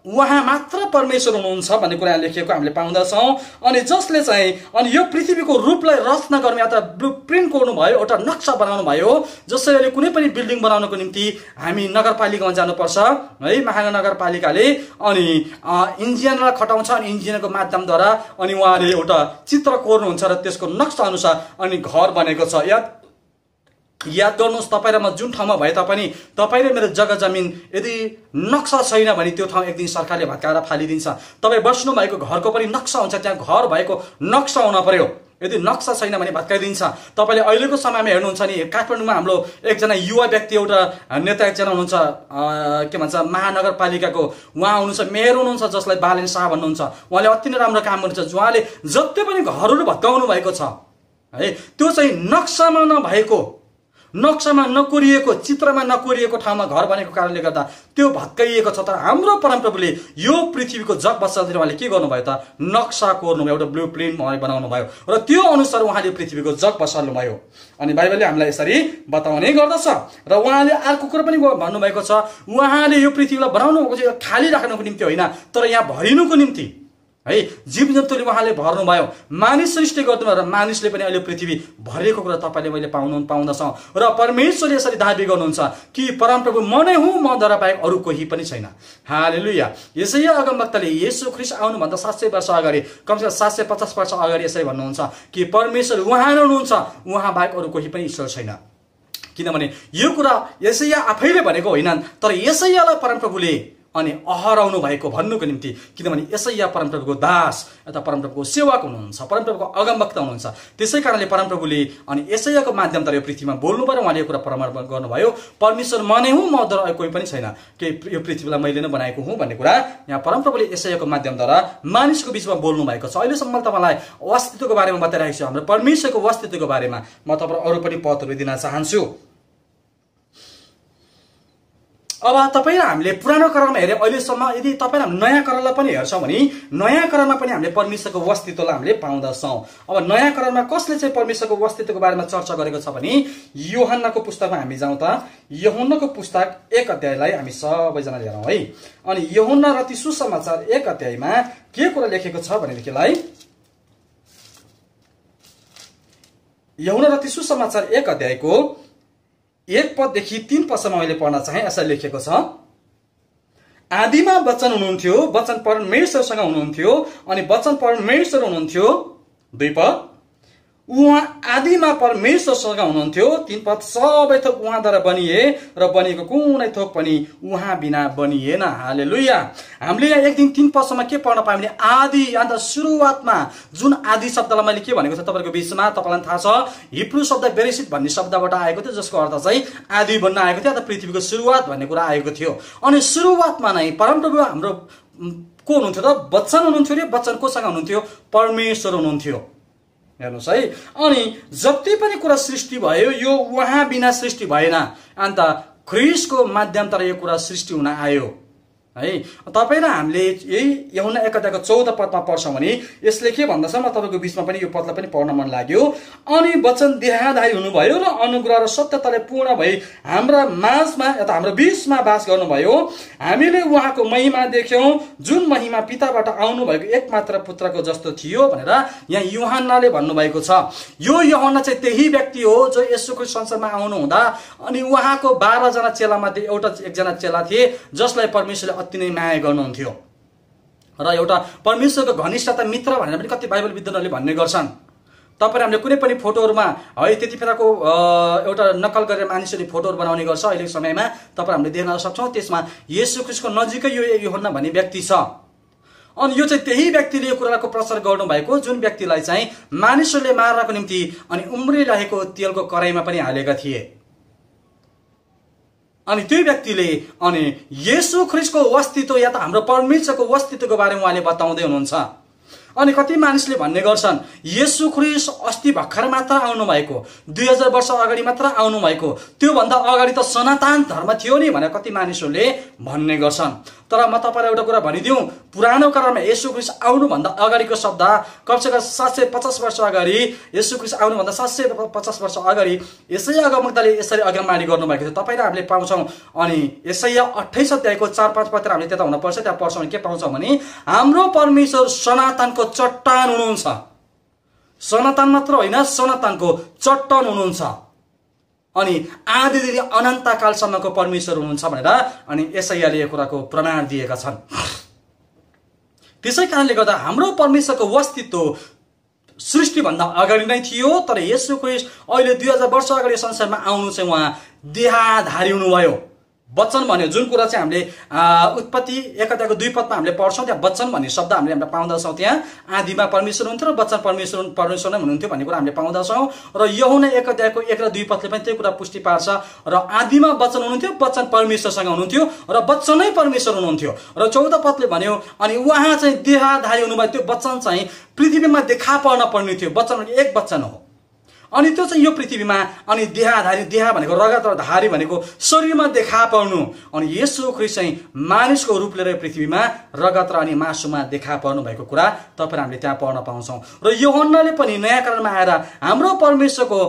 उहाँ मात्र परमेश्वर हुनुहुन्छ भन्ने कुरा लेखिएको हामीले पाउँदछौँ अनि जसले चाहिँ अनि यो पृथ्वीको रूपलाई रचना गर्ने अथवा ब्लु प्रिन्ट कोर्नुभयो एउटा नक्सा बनाउनु भयो जसरी अहिले कुनै पनि बिल्डिङ बनाउनको निम्ति हामी नगरपालिकामा जानुपर्छ है महानगरपालिकाले अनि इन्जिनियरलाई खटाउँछ अनि इन्जिनियरको माध्यमद्वारा अनि उहाँले एउटा चित्र कोर्नुहुन्छ र त्यसको नक्सा अनुसार अनि घर बनेको छ या याद गर्नुहोस् तपाईँ र म जुन ठाउँमा भए तापनि तपाईँले मेरो जग्गा जमिन यदि नक्सा छैन भने त्यो ठाउँ एक दिन सरकारले भत्काएर फालिदिन्छ तपाईँ बस्नु भएको घरको पनि नक्सा हुन्छ त्यहाँ घर भएको नक्सा हुन पर्यो यदि नक्सा छैन भने भत्काइदिन्छ तपाईँले अहिलेको समयमा हेर्नुहुन्छ नि काठमाडौँमा हाम्रो एकजना युवा व्यक्ति एउटा नेता एकजना हुनुहुन्छ के भन्छ महानगरपालिकाको उहाँ हुनुहुन्छ मेयर हुनुहुन्छ जसलाई बालेन शाह भन्नुहुन्छ उहाँले अति नै राम्रो काम गर्नुहुन्छ उहाँले जति पनि घरहरू भत्काउनु भएको छ है त्यो चाहिँ नक्सामा नभएको नक्सामा नकोरिएको चित्रमा नकोरिएको ठाउँमा घर बनेको कारणले गर्दा त्यो भत्काइएको छ तर हाम्रो परमप्रभुले यो पृथ्वीको जग बस्दाखेरि उहाँले के गर्नुभयो त नक्सा कोर्नुभयो एउटा ब्लु प्रिन्ट उहाँले बनाउनु भयो र त्यो अनुसार उहाँले पृथ्वीको जग बसाल्नुभयो अनि बाइबलले हामीलाई यसरी बताउने गर्दछ र उहाँले अर्को कुरो पनि भन्नुभएको छ उहाँले यो पृथ्वीलाई बनाउनु भएको छ खाली राख्नुको निम्ति होइन तर यहाँ भरिनुको निम्ति है जीव जन्तुले उहाँले भर्नुभयो मानिस सृष्टि गर्नुभयो र मानिसले पनि अहिले पृथ्वी भरिएको कुरा तपाईँले मैले पाउनु पाउँदछौँ र परमेश्वरले यसरी दाबी गर्नुहुन्छ कि परमप्रभु म नै हुँ मद्वारा बाहेक अरू कोही पनि छैन हाले लुया यसै अगमभक्तले यसो ख्रिस आउनुभन्दा सात सय वर्ष अगाडि कमसेकम सात सय पचास वर्ष अगाडि यसरी भन्नुहुन्छ कि परमेश्वर उहाँ नै हुनुहुन्छ उहाँ बाहेक अरू कोही पनि ईश्वर छैन किनभने यो कुरा यसैया आफैले भनेको होइनन् तर यसैयालाई परमप्रभुले अनि अहराउनु भएको भन्नुको निम्ति किनभने यसैया परमप्रभुको दास यता परमप्रभुको सेवक हुनुहुन्छ परमप्रभुको अगमवक्त हुनुहुन्छ त्यसै कारणले परमप्रभुले अनि यसैयाको माध्यमद्वारा यो पृथ्वीमा बोल्नु पऱ्यो उहाँले यो कुरा प्रमाण गर्नुभयो परमेश्वर मने हुँ म कोही पनि छैन के यो पृथ्वीलाई मैले नै बनाएको हुँ भन्ने कुरा यहाँ परमप्रभुले यसैयाको माध्यमद्वारा मानिसको बिचमा बोल्नु भएको छ अहिलेसम्म तपाईँलाई अस्तित्वको बारेमा बताइरहेको छु हाम्रो परमेश्वरको अस्तित्वको बारेमा म तपाईँलाई अरू पनि पदहरू दिन चाहन्छु अब तपाईँ हामीले पुरानो करारमा हेऱ्यौँ अहिलेसम्म यदि तपाईँ हामी नयाँ करलाई पनि हेर्छौँ भने नयाँ करारमा पनि हामीले परमेश्वरको वस्तित्वलाई हामीले पाउँदछौँ अब नयाँ करारमा कसले चाहिँ परमेश्वरको वस्तित्वको बारेमा चर्चा गरेको छ भने योहन्नाको पुस्तकमा हामी जाउँ त यहुन्नको पुस्तक एक अध्यायलाई हामी सबैजना हेरौँ है अनि यहुन्ना र ती सुसमाचार एक अध्यायमा के कुरा लेखेको छ भनेदेखिलाई यहुना र ती सुसमाचार एक अध्यायको एक पददेखि तीन पदसम्म मैले पढ्न चाहे यसरी लेखेको छ आदिमा वचन हुनुहुन्थ्यो वचन परमेश्वरसँग हुनुहुन्थ्यो अनि वचन परमेश्वर हुनुहुन्थ्यो दुई पद उहाँ आदिमा परमेश्वर सँग हुनुहुन्थ्यो पद सबै थोक उहाँद्वारा बनिए र बनिएको कुनै थोक पनि उहाँ बिना बनिएन हाले लुया हामीले यहाँ एक दिन तिन पदसम्म के पढ्न पायौँ भने आदि अन्त सुरुवातमा जुन आदि शब्दलाई मैले के भनेको थिएँ तपाईँको बिचमा तपाईँलाई थाहा छ हिप्रु शब्द बेरेसित भन्ने शब्दबाट आएको थियो जसको अर्थ चाहिँ आदि भन्न आएको थियो अन्त पृथ्वीको सुरुवात भन्ने कुरा आएको थियो अनि सुरुवातमा नै परमप्रभु हाम्रो को हुनुहुन्थ्यो त बच्चन हुनुहुन्थ्यो अरे बच्चन कोसँग हुनुहुन्थ्यो परमेश्वर हुनुहुन्थ्यो हेर्नुहोस् है अनि जति पनि कुरा सृष्टि भयो यो उहाँ बिना सृष्टि भएन अन्त ख्रिसको माध्यमतर यो कुरा सृष्टि हुन आयो है तपाईँ र हामीले यही यहुना एकताको चौध पदमा पढ्छौँ भने यसले के भन्दछ म तपाईँको बिचमा पनि यो पदलाई पनि पढ्न मन लाग्यो अनि वचन देहादायी हुनुभयो र अनुग्रह र सत्यताले पूर्ण भई हाम्रा माझमा यता हाम्रो बिचमा बास गर्नुभयो हामीले उहाँको महिमा देख्यौँ जुन महिमा पिताबाट आउनुभएको एकमात्र पुत्रको जस्तो थियो भनेर यहाँ युहानले भन्नुभएको छ यो यहुना चाहिँ त्यही व्यक्ति हो जो यसोको संसारमा आउनुहुँदा अनि उहाँको बाह्रजना चेलामध्ये एउटा एकजना चेला थिए जसलाई परमेश्वरले अति नै माया गर्नुहुन्थ्यो र एउटा परमेश्वरको घनिष्ठता मित्र भनेर पनि कति बाइबल विद्वानहरूले भन्ने गर्छन् तपाईँ हामीले कुनै पनि फोटोहरूमा है त्यति बेलाको एउटा नक्कल गरेर मानिसहरूले फोटोहरू बनाउने गर्छ अहिलेको समयमा तपाईँ हामीले देख्न सक्छौँ त्यसमा यसो क्रिस्टको नजिकै यो हो भन्ने व्यक्ति छ अनि यो चाहिँ त्यही व्यक्तिले यो कुराको प्रचार गर्नुभएको जुन व्यक्तिलाई चाहिँ मानिसहरूले मार्नको निम्ति अनि उम्रिरहेको तेलको कराईमा पनि हालेका थिए अनि त्यो व्यक्तिले अनि यसु ख्रिसको अस्तित्व या त हाम्रो परमेश्वरको अस्तित्वको बारेमा उहाँले बताउँदै हुनुहुन्छ अनि कति मानिसले भन्ने गर्छन् यसु ख्रिस अस्ति भर्खर मात्र आउनुभएको दुई हजार वर्ष अगाडि मात्र आउनुभएको त्योभन्दा अगाडि त सनातन धर्म थियो नि भनेर कति मानिसहरूले भन्ने गर्छन् तर म तपाईँलाई एउटा कुरा भनिदिउँ पुरानो कारणमा यसु क्रिस आउनुभन्दा अगाडिको शब्द कम सात सय पचास वर्ष अगाडि यसु क्रिस आउनुभन्दा सात सय पचास वर्ष अगाडि यसै अगमक्ताले यसरी अगमबाडी गर्नुभएको थियो तपाईँले हामीले पाउँछौँ अनि यसै अठाइस अध्यायको चार पाँच पत्र हामीले त्यता हुनुपर्छ त्यहाँ पढ्छौँ भने के पाउँछौँ भने हाम्रो परमेश्वर सनातनको चट्टान हुनुहुन्छ सनातन मात्र होइन सनातनको चट्टान हुनुहुन्छ अनि अनन्त अनन्तकालसम्मको परमेश्वर हुनुहुन्छ भनेर अनि यसैयाले यो कुराको प्रमाण दिएका छन् त्यसै कारणले गर्दा हाम्रो परमेश्वरको अस्तित्व सृष्टिभन्दा अगाडि नै थियो तर यसो अहिले दुई हजार वर्ष अगाडि संसारमा आउनु चाहिँ उहाँ देहाधारी हुनुभयो वचन भन्यो जुन कुरा चाहिँ हामीले उत्पत्ति एकताको दुई पदमा हामीले पढ्छौँ त्यहाँ वचन भन्ने शब्द हामीले हामीले पाउँदछौँ त्यहाँ आधीमा परमेश्वर हुन्थ्यो र वचन परमेश्वर परमेश्वर नै हुनुहुन्थ्यो भन्ने कुरा हामीले पाउँदछौँ र यहुना एकताको एक र दुई पदले पनि त्यही कुरा पुष्टि पार्छ र आधीमा वचन हुनुहुन्थ्यो वचन परमेश्वरसँग हुनुहुन्थ्यो र वचनै परमेश्वर हुनुहुन्थ्यो र चौध पदले भन्यो अनि उहाँ चाहिँ देहाधारी हुनुभयो त्यो वचन चाहिँ पृथ्वीमा देखा पर्न पर्ने थियो वचन एक वचन हो अनि त्यो चाहिँ यो पृथ्वीमा अनि देहाधारी देहा भनेको रगत र धारी भनेको शरीरमा देखा पर्नु अनि यसो ख्रिस चाहिँ मानिसको रूप लिएर पृथ्वीमा रगत र अनि मासुमा देखा पर्नु भएको कुरा तपाईँ हामीले त्यहाँ पढ्न पाउँछौँ र यो अन्नले पनि नयाँ कारणमा आएर हाम्रो परमेश्वरको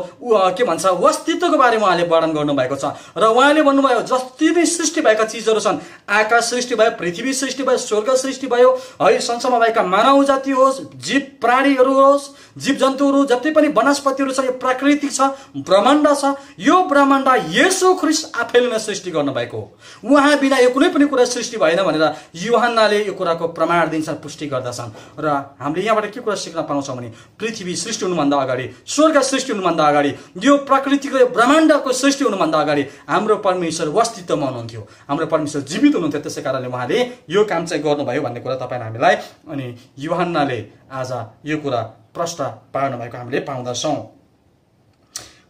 के भन्छ अस्तित्वको बारेमा उहाँले वर्णन गर्नुभएको छ र उहाँले भन्नुभयो जति पनि सृष्टि भएका चिजहरू छन् आकाश सृष्टि भयो पृथ्वी सृष्टि भयो स्वर्ग सृष्टि भयो है संसारमा भएका मानव जाति होस् जीव प्राणीहरू होस् जीव जन्तुहरू जति पनि वनस्पतिहरू छ प्राकृतिक छ ब्रह्माण्ड छ यो ब्रह्माण्ड यसो ख्रिस आफैले नै सृष्टि गर्नुभएको हो उहाँ बिना यो कुनै पनि कुरा सृष्टि भएन भनेर युहान्नाले यो कुराको प्रमाण दिन्छन् पुष्टि गर्दछन् र हामीले यहाँबाट के कुरा सिक्न पाउँछौँ भने पृथ्वी सृष्टि हुनुभन्दा अगाडि स्वर्ग सृष्टि हुनुभन्दा अगाडि यो प्राकृतिक ब्रह्माण्डको सृष्टि हुनुभन्दा अगाडि हाम्रो परमेश्वर अस्तित्वमा हुनुहुन्थ्यो हाम्रो परमेश्वर जीवित हुनुहुन्थ्यो त्यसै कारणले उहाँले यो काम चाहिँ गर्नुभयो भन्ने कुरा तपाईँ हामीलाई अनि युहान्नाले आज यो कुरा प्रष्ट पार्नुभएको हामीले पाउँदछौँ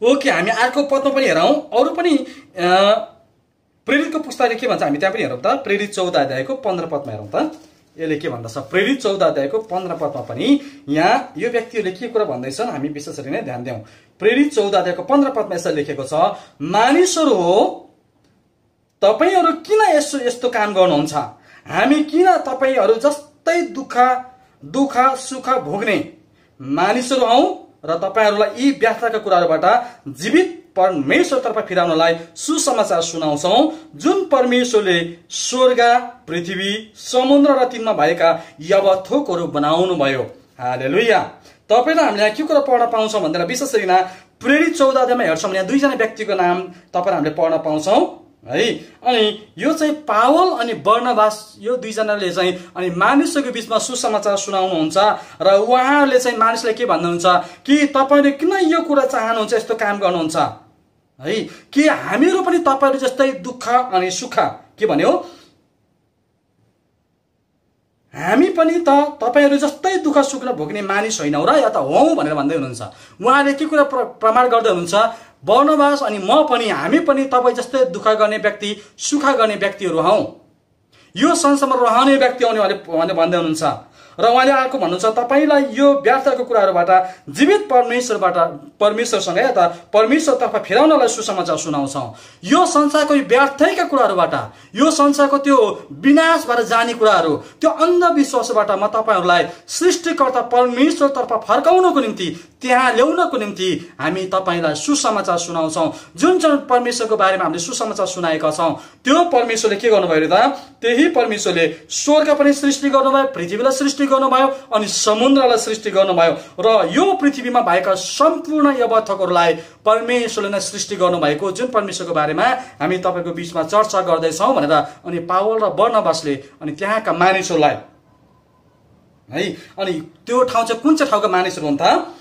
ओके हामी अर्को पदमा पनि हेरौँ अरू पनि प्रेरितको पुस्ताले के भन्छ हामी त्यहाँ पनि हेरौँ त प्रेरित चौध अध्यायको पन्ध्र पदमा हेरौँ त यसले के भन्दछ प्रेरित चौध अध्यायको पन्ध्र पदमा पनि यहाँ यो व्यक्तिहरूले के कुरा भन्दैछन् हामी विशेष गरी नै ध्यान दिउँ प्रेरित चौध अध्यायको पन्ध्र पदमा यसरी लेखेको छ मानिसहरू हो तपाईँहरू किन यसो यस्तो काम गर्नुहुन्छ हामी किन तपाईँहरू जस्तै दुःख दुःख सुख भोग्ने मानिसहरू हौ र तपाईँहरूलाई यी व्यार्थका कुराहरूबाट जीवित परमेश्वरतर्फ फिराउनलाई सुसमाचार सुनाउँछौ जुन परमेश्वरले स्वर्ग पृथ्वी समुद्र र तिनमा भएका यवथोकहरू बनाउनु भयो हाले लुया तपाईँ र हामीले के कुरा पढ्न पाउँछौँ भनेर विशेष गरिकन प्रेरित चौधमा अध्यायमा हेर्छौँ यहाँ दुईजना व्यक्तिको नाम तपाईँहरू हामीले पढ्न पाउँछौँ है अनि यो चाहिँ पावल अनि वर्णवास यो दुईजनाले चाहिँ अनि मानिसहरूको बिचमा सुसमाचार सुनाउनुहुन्छ र उहाँहरूले चाहिँ मानिसलाई के भन्नुहुन्छ कि तपाईँले किन यो कुरा चाहनुहुन्छ यस्तो काम गर्नुहुन्छ है कि हामीहरू पनि तपाईँहरू जस्तै दुःख अनि सुख के भन्यो हामी पनि त तपाईँहरू जस्तै दुःख सुख भोग्ने मानिस होइनौँ र या त हौ भनेर भन्दै हुनुहुन्छ उहाँले के कुरा प्र प्रमाण गर्दै हुनुहुन्छ वर्णवास अनि म पनि हामी पनि तपाईँ जस्तै दुःख गर्ने व्यक्ति सुख गर्ने व्यक्तिहरू हौ यो संसारमा रहने व्यक्ति आउने उहाँले भन्दै हुनुहुन्छ र उहाँले अर्को भन्नुहुन्छ तपाईँलाई यो व्यर्थको कुराहरूबाट जीवित परमेश्वरबाट परमेश्वरसँग या त परमेश्वरतर्फ फेराउनलाई सुसमाचार सुनाउँछौँ यो संसारको व्यर्थैका कुराहरूबाट यो संसारको त्यो विनाशबाट जाने कुराहरू त्यो अन्धविश्वासबाट म तपाईँहरूलाई सृष्टिकर्ता परमेश्वरतर्फ फर्काउनको निम्ति त्यहाँ ल्याउनको निम्ति हामी तपाईँलाई सुसमाचार सुनाउँछौँ जुन जुन परमेश्वरको बारेमा हामीले सुसमाचार सुनाएका छौँ त्यो परमेश्वरले के गर्नुभयो अरे त त्यही परमेश्वरले स्वर्ग पनि सृष्टि गर्नुभयो पृथ्वीलाई सृष्टि गर्नुभयो अनि समुद्रलाई सृष्टि गर्नुभयो र यो पृथ्वीमा भएका सम्पूर्ण यवर्थकहरूलाई परमेश्वरले नै सृष्टि गर्नुभएको जुन परमेश्वरको बारेमा हामी तपाईँको बिचमा चर्चा गर्दैछौँ भनेर अनि पावल र वर्णवासले अनि त्यहाँका मानिसहरूलाई है अनि त्यो ठाउँ चाहिँ कुन चाहिँ ठाउँका मानिसहरू हुन् त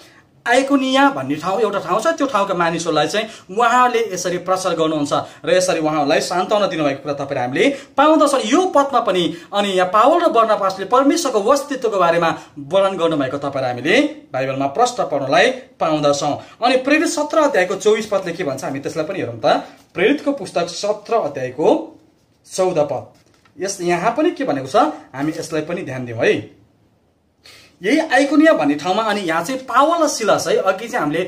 आइकोनिया भन्ने ठाउँ एउटा ठाउँ छ त्यो ठाउँका मानिसहरूलाई चाहिँ उहाँले यसरी प्रचार गर्नुहुन्छ र यसरी उहाँहरूलाई सान्त्वना दिनुभएको कुरा तपाईँहरू हामीले पाउँदछौँ यो पदमा पनि अनि यहाँ पावल र वर्णपासले परमेश्वरको वस्तित्वको बारेमा वर्णन गर्नुभएको तपाईँहरू हामीले बाइबलमा प्रश्न पढ्नलाई पाउँदछौँ अनि प्रेरित सत्र अध्यायको चौबिस पदले के भन्छ हामी त्यसलाई पनि हेरौँ त प्रेरितको पुस्तक सत्र अध्यायको चौध पद यस यहाँ पनि के भनेको छ हामी यसलाई पनि ध्यान दिउँ है यही आइकोनिया भन्ने ठाउँमा अनि यहाँ चाहिँ पावल र सिलास है अघि चाहिँ हामीले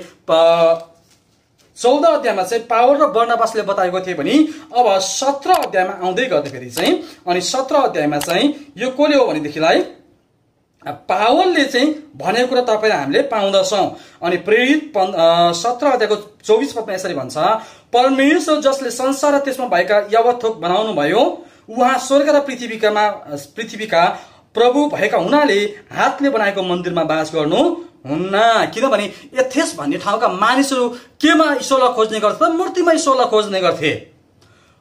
चौध अध्यायमा चाहिँ पावल र वर्णवासले बताएको थिए भने अब सत्र अध्यायमा आउँदै गर्दाखेरि चाहिँ अनि सत्र अध्यायमा चाहिँ यो कसले हो भनेदेखिलाई पावलले चाहिँ भनेको कुरा तपाईँलाई हामीले पाउँदछौँ अनि प्रेरित पन् सत्र अध्यायको चौबिस पदमा यसरी भन्छ परमेश्वर जसले संसार र त्यसमा भएका यावत थोक बनाउनु भयो उहाँ स्वर्ग र पृथ्वीकामा पृथ्वीका प्रभु भएका हुनाले हातले बनाएको मन्दिरमा बास गर्नु हुन्न किनभने यथेस भन्ने ठाउँका मानिसहरू केमा ईश्वरलाई खोज्ने गर्थे त मूर्तिमा ईश्वरलाई खोज्ने गर्थे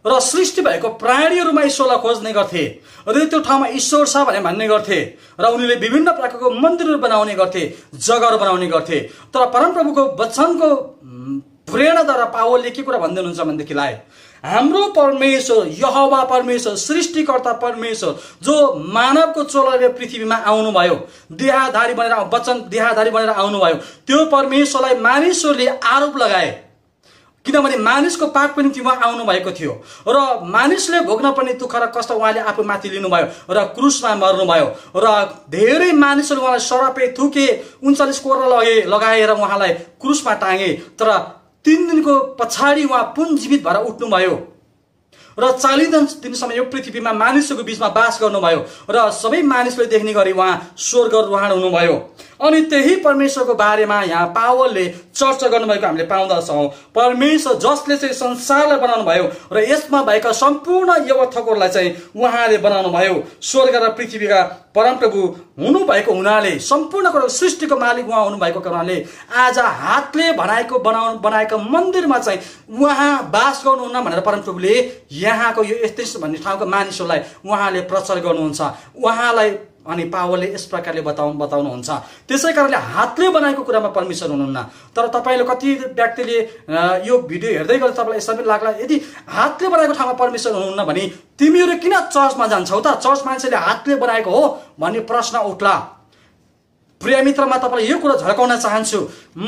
र सृष्टि भएको प्राणीहरूमा ईश्वरलाई खोज्ने गर्थे र त्यो ठाउँमा ईश्वर छ भने भन्ने गर्थे र उनीहरूले विभिन्न प्रकारको मन्दिरहरू बनाउने गर्थे जग्गाहरू बनाउने गर्थे तर परमप्रभुको वचनको प्रेरणाद्वारा पावलले के कुरा भन्दै हुनुहुन्छ भनेदेखिलाई हाम्रो परमेश्वर यहवा परमेश्वर सृष्टिकर्ता परमेश्वर जो मानवको चोलाले पृथ्वीमा आउनुभयो देहाधारी बनेर वचन देहाधारी बनेर आउनुभयो त्यो परमेश्वरलाई मानिसहरूले आरोप लगाए किनभने मानिसको पनि पनि उहाँ आउनुभएको थियो र मानिसले भोग्न पनि दुःख र कष्ट उहाँले आफू माथि लिनुभयो र क्रुसमा मर्नुभयो र धेरै मानिसहरू उहाँलाई सरपे थुके उन्चालिस कोर लगे लगाएर उहाँलाई क्रुसमा टाँगे तर तिन दिनको पछाडि उहाँ पुनजीवित भएर उठ्नुभयो र चालिस दिनसम्म यो पृथ्वीमा मानिसहरूको बिचमा बास गर्नुभयो र सबै मानिसले देख्ने गरी उहाँ स्वर्ग रोहाण हुनुभयो अनि त्यही परमेश्वरको बारेमा यहाँ पावलले चर्चा गर्नुभएको हामीले पाउँदछौँ परमेश्वर जसले चाहिँ संसारलाई बनाउनु भयो र यसमा भएका सम्पूर्ण यवथकोहरूलाई चाहिँ उहाँले बनाउनु भयो स्वर्ग र पृथ्वीका परमप्रभु हुनुभएको हुनाले सम्पूर्ण कुरो सृष्टिको मालिक उहाँ हुनुभएको कारणले आज हातले भनाएको बनाउनु बनाएको मन्दिरमा चाहिँ उहाँ बास गर्नुहुन्न भनेर परमप्रभुले यहाँको यो यस्तै भन्ने ठाउँको मानिसहरूलाई उहाँले प्रचार गर्नुहुन्छ उहाँलाई अनि पावरले यस प्रकारले बताउ बताउनुहुन्छ त्यसै कारणले हातले बनाएको कुरामा परमेश्वर हुनुहुन्न तर तपाईँले कति व्यक्तिले यो भिडियो हेर्दै गर्दा तपाईँलाई यसरी पनि लाग्ला यदि हातले बनाएको ठाउँमा परमेश्वर हुनुहुन्न भने तिमीहरू किन चर्चमा जान्छौ त चर्च मान्छेले हातले बनाएको हो भन्ने प्रश्न उठला प्रिय मित्रमा तपाईँलाई यो कुरा झल्काउन चाहन्छु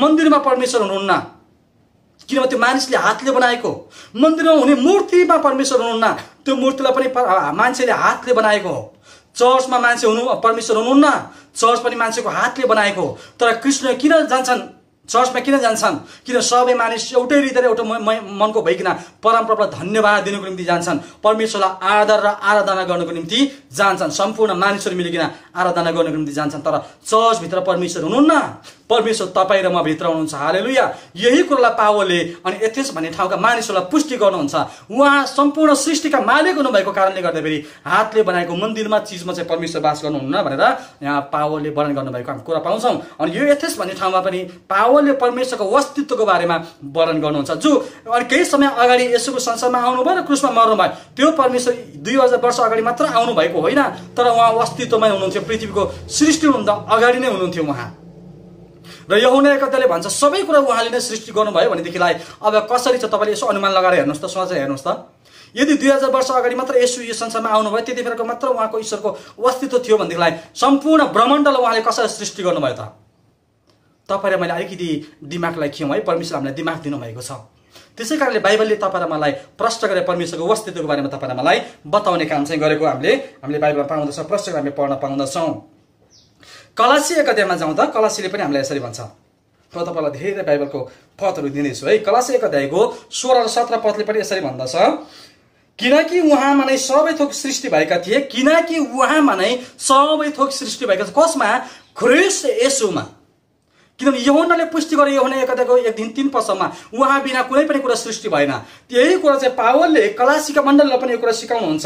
मन्दिरमा परमेश्वर हुनुहुन्न किनभने त्यो मानिसले हातले बनाएको मन्दिरमा हुने मूर्तिमा परमेश्वर हुनुहुन्न त्यो मूर्तिलाई पनि मान्छेले हातले बनाएको हो चर्चमा मान्छे हुनु परमेश्वर हुनुहुन्न चर्च पनि मान्छेको हातले बनाएको तर कृष्ण किन जान्छन् चर्चमा किन जान्छन् किन सबै मानिस एउटै रीतिले एउटा मनको भइकन परमप्रभुलाई धन्यवाद दिनुको निम्ति जान्छन् परमेश्वरलाई आदर र आराधना गर्नुको निम्ति जान्छन् सम्पूर्ण मानिसहरू मिलिकन आराधना गर्नुको निम्ति जान्छन् तर चर्चभित्र परमेश्वर हुनुहुन्न परमेश्वर तपाईँ र म भित्र हुनुहुन्छ हाले या यही कुरोलाई पावलले अनि एथेस भन्ने ठाउँका मानिसहरूलाई पुष्टि गर्नुहुन्छ उहाँ सम्पूर्ण सृष्टिका मालिक हुनुभएको कारणले गर्दाखेरि हातले बनाएको मन्दिरमा चिजमा चाहिँ परमेश्वर बास गर्नुहुन्न भनेर यहाँ पावलले वर्णन गर्नुभएको हामी कुरा पाउँछौँ अनि यो एथेस भन्ने ठाउँमा पनि पावल पौलले परमेश्वरको अस्तित्वको बारेमा वर्णन गर्नुहुन्छ जो अनि केही समय अगाडि यसोको संसारमा आउनुभयो र क्रुसमा मर्नुभयो त्यो परमेश्वर दुई हजार वर्ष अगाडि मात्र आउनु भएको होइन तर उहाँ अस्तित्वमै हुनुहुन्थ्यो पृथ्वीको सृष्टि हुनुभन्दा अगाडि नै हुनुहुन्थ्यो उहाँ र यो हुने एकताले भन्छ सबै कुरा उहाँले नै सृष्टि गर्नुभयो भनेदेखिलाई अब कसरी छ तपाईँले यसो अनुमान लगाएर हेर्नुहोस् त सोचेर हेर्नुहोस् त यदि दुई हजार वर्ष अगाडि मात्र यसो यो संसारमा आउनुभयो त्यतिखेरको मात्र उहाँको ईश्वरको अस्तित्व थियो भनेदेखिलाई सम्पूर्ण ब्रह्माण्डलाई उहाँले कसरी सृष्टि गर्नुभयो त तपाईँले मैले अलिकति दिमागलाई खेउँ है परमेश्वर हामीलाई दिमाग दिनुभएको छ त्यसै कारणले बाइबलले तपाईँलाई मलाई प्रश्न गरेर परमेश्वरको वस्तुत्वको बारेमा तपाईँलाई मलाई बताउने काम चाहिँ गरेको हामीले हामीले बाइबलमा पाउँदछौँ प्रष्ट हामीले पढ्न पाउँदछौँ कलासी अध्यायमा जाउँदा कलासीले पनि हामीलाई यसरी भन्छ म तपाईँलाई धेरै बाइबलको पदहरू दिनेछु है कलासी अध्यायको सोह्र र सत्र पदले पनि यसरी भन्दछ किनकि उहाँमा नै सबै थोक सृष्टि भएका थिए किनकि उहाँमा नै सबै थोक सृष्टि भएका थिए कसमा ख्रिस यसुमा किनभने यहुनाले पुष्टि गरे यहुना एकताको एक दिन तिन पसलमा उहाँ बिना कुनै पनि कुरा सृष्टि भएन त्यही कुरा चाहिँ पावलले कलासिका मण्डललाई पनि यो कुरा सिकाउनुहुन्छ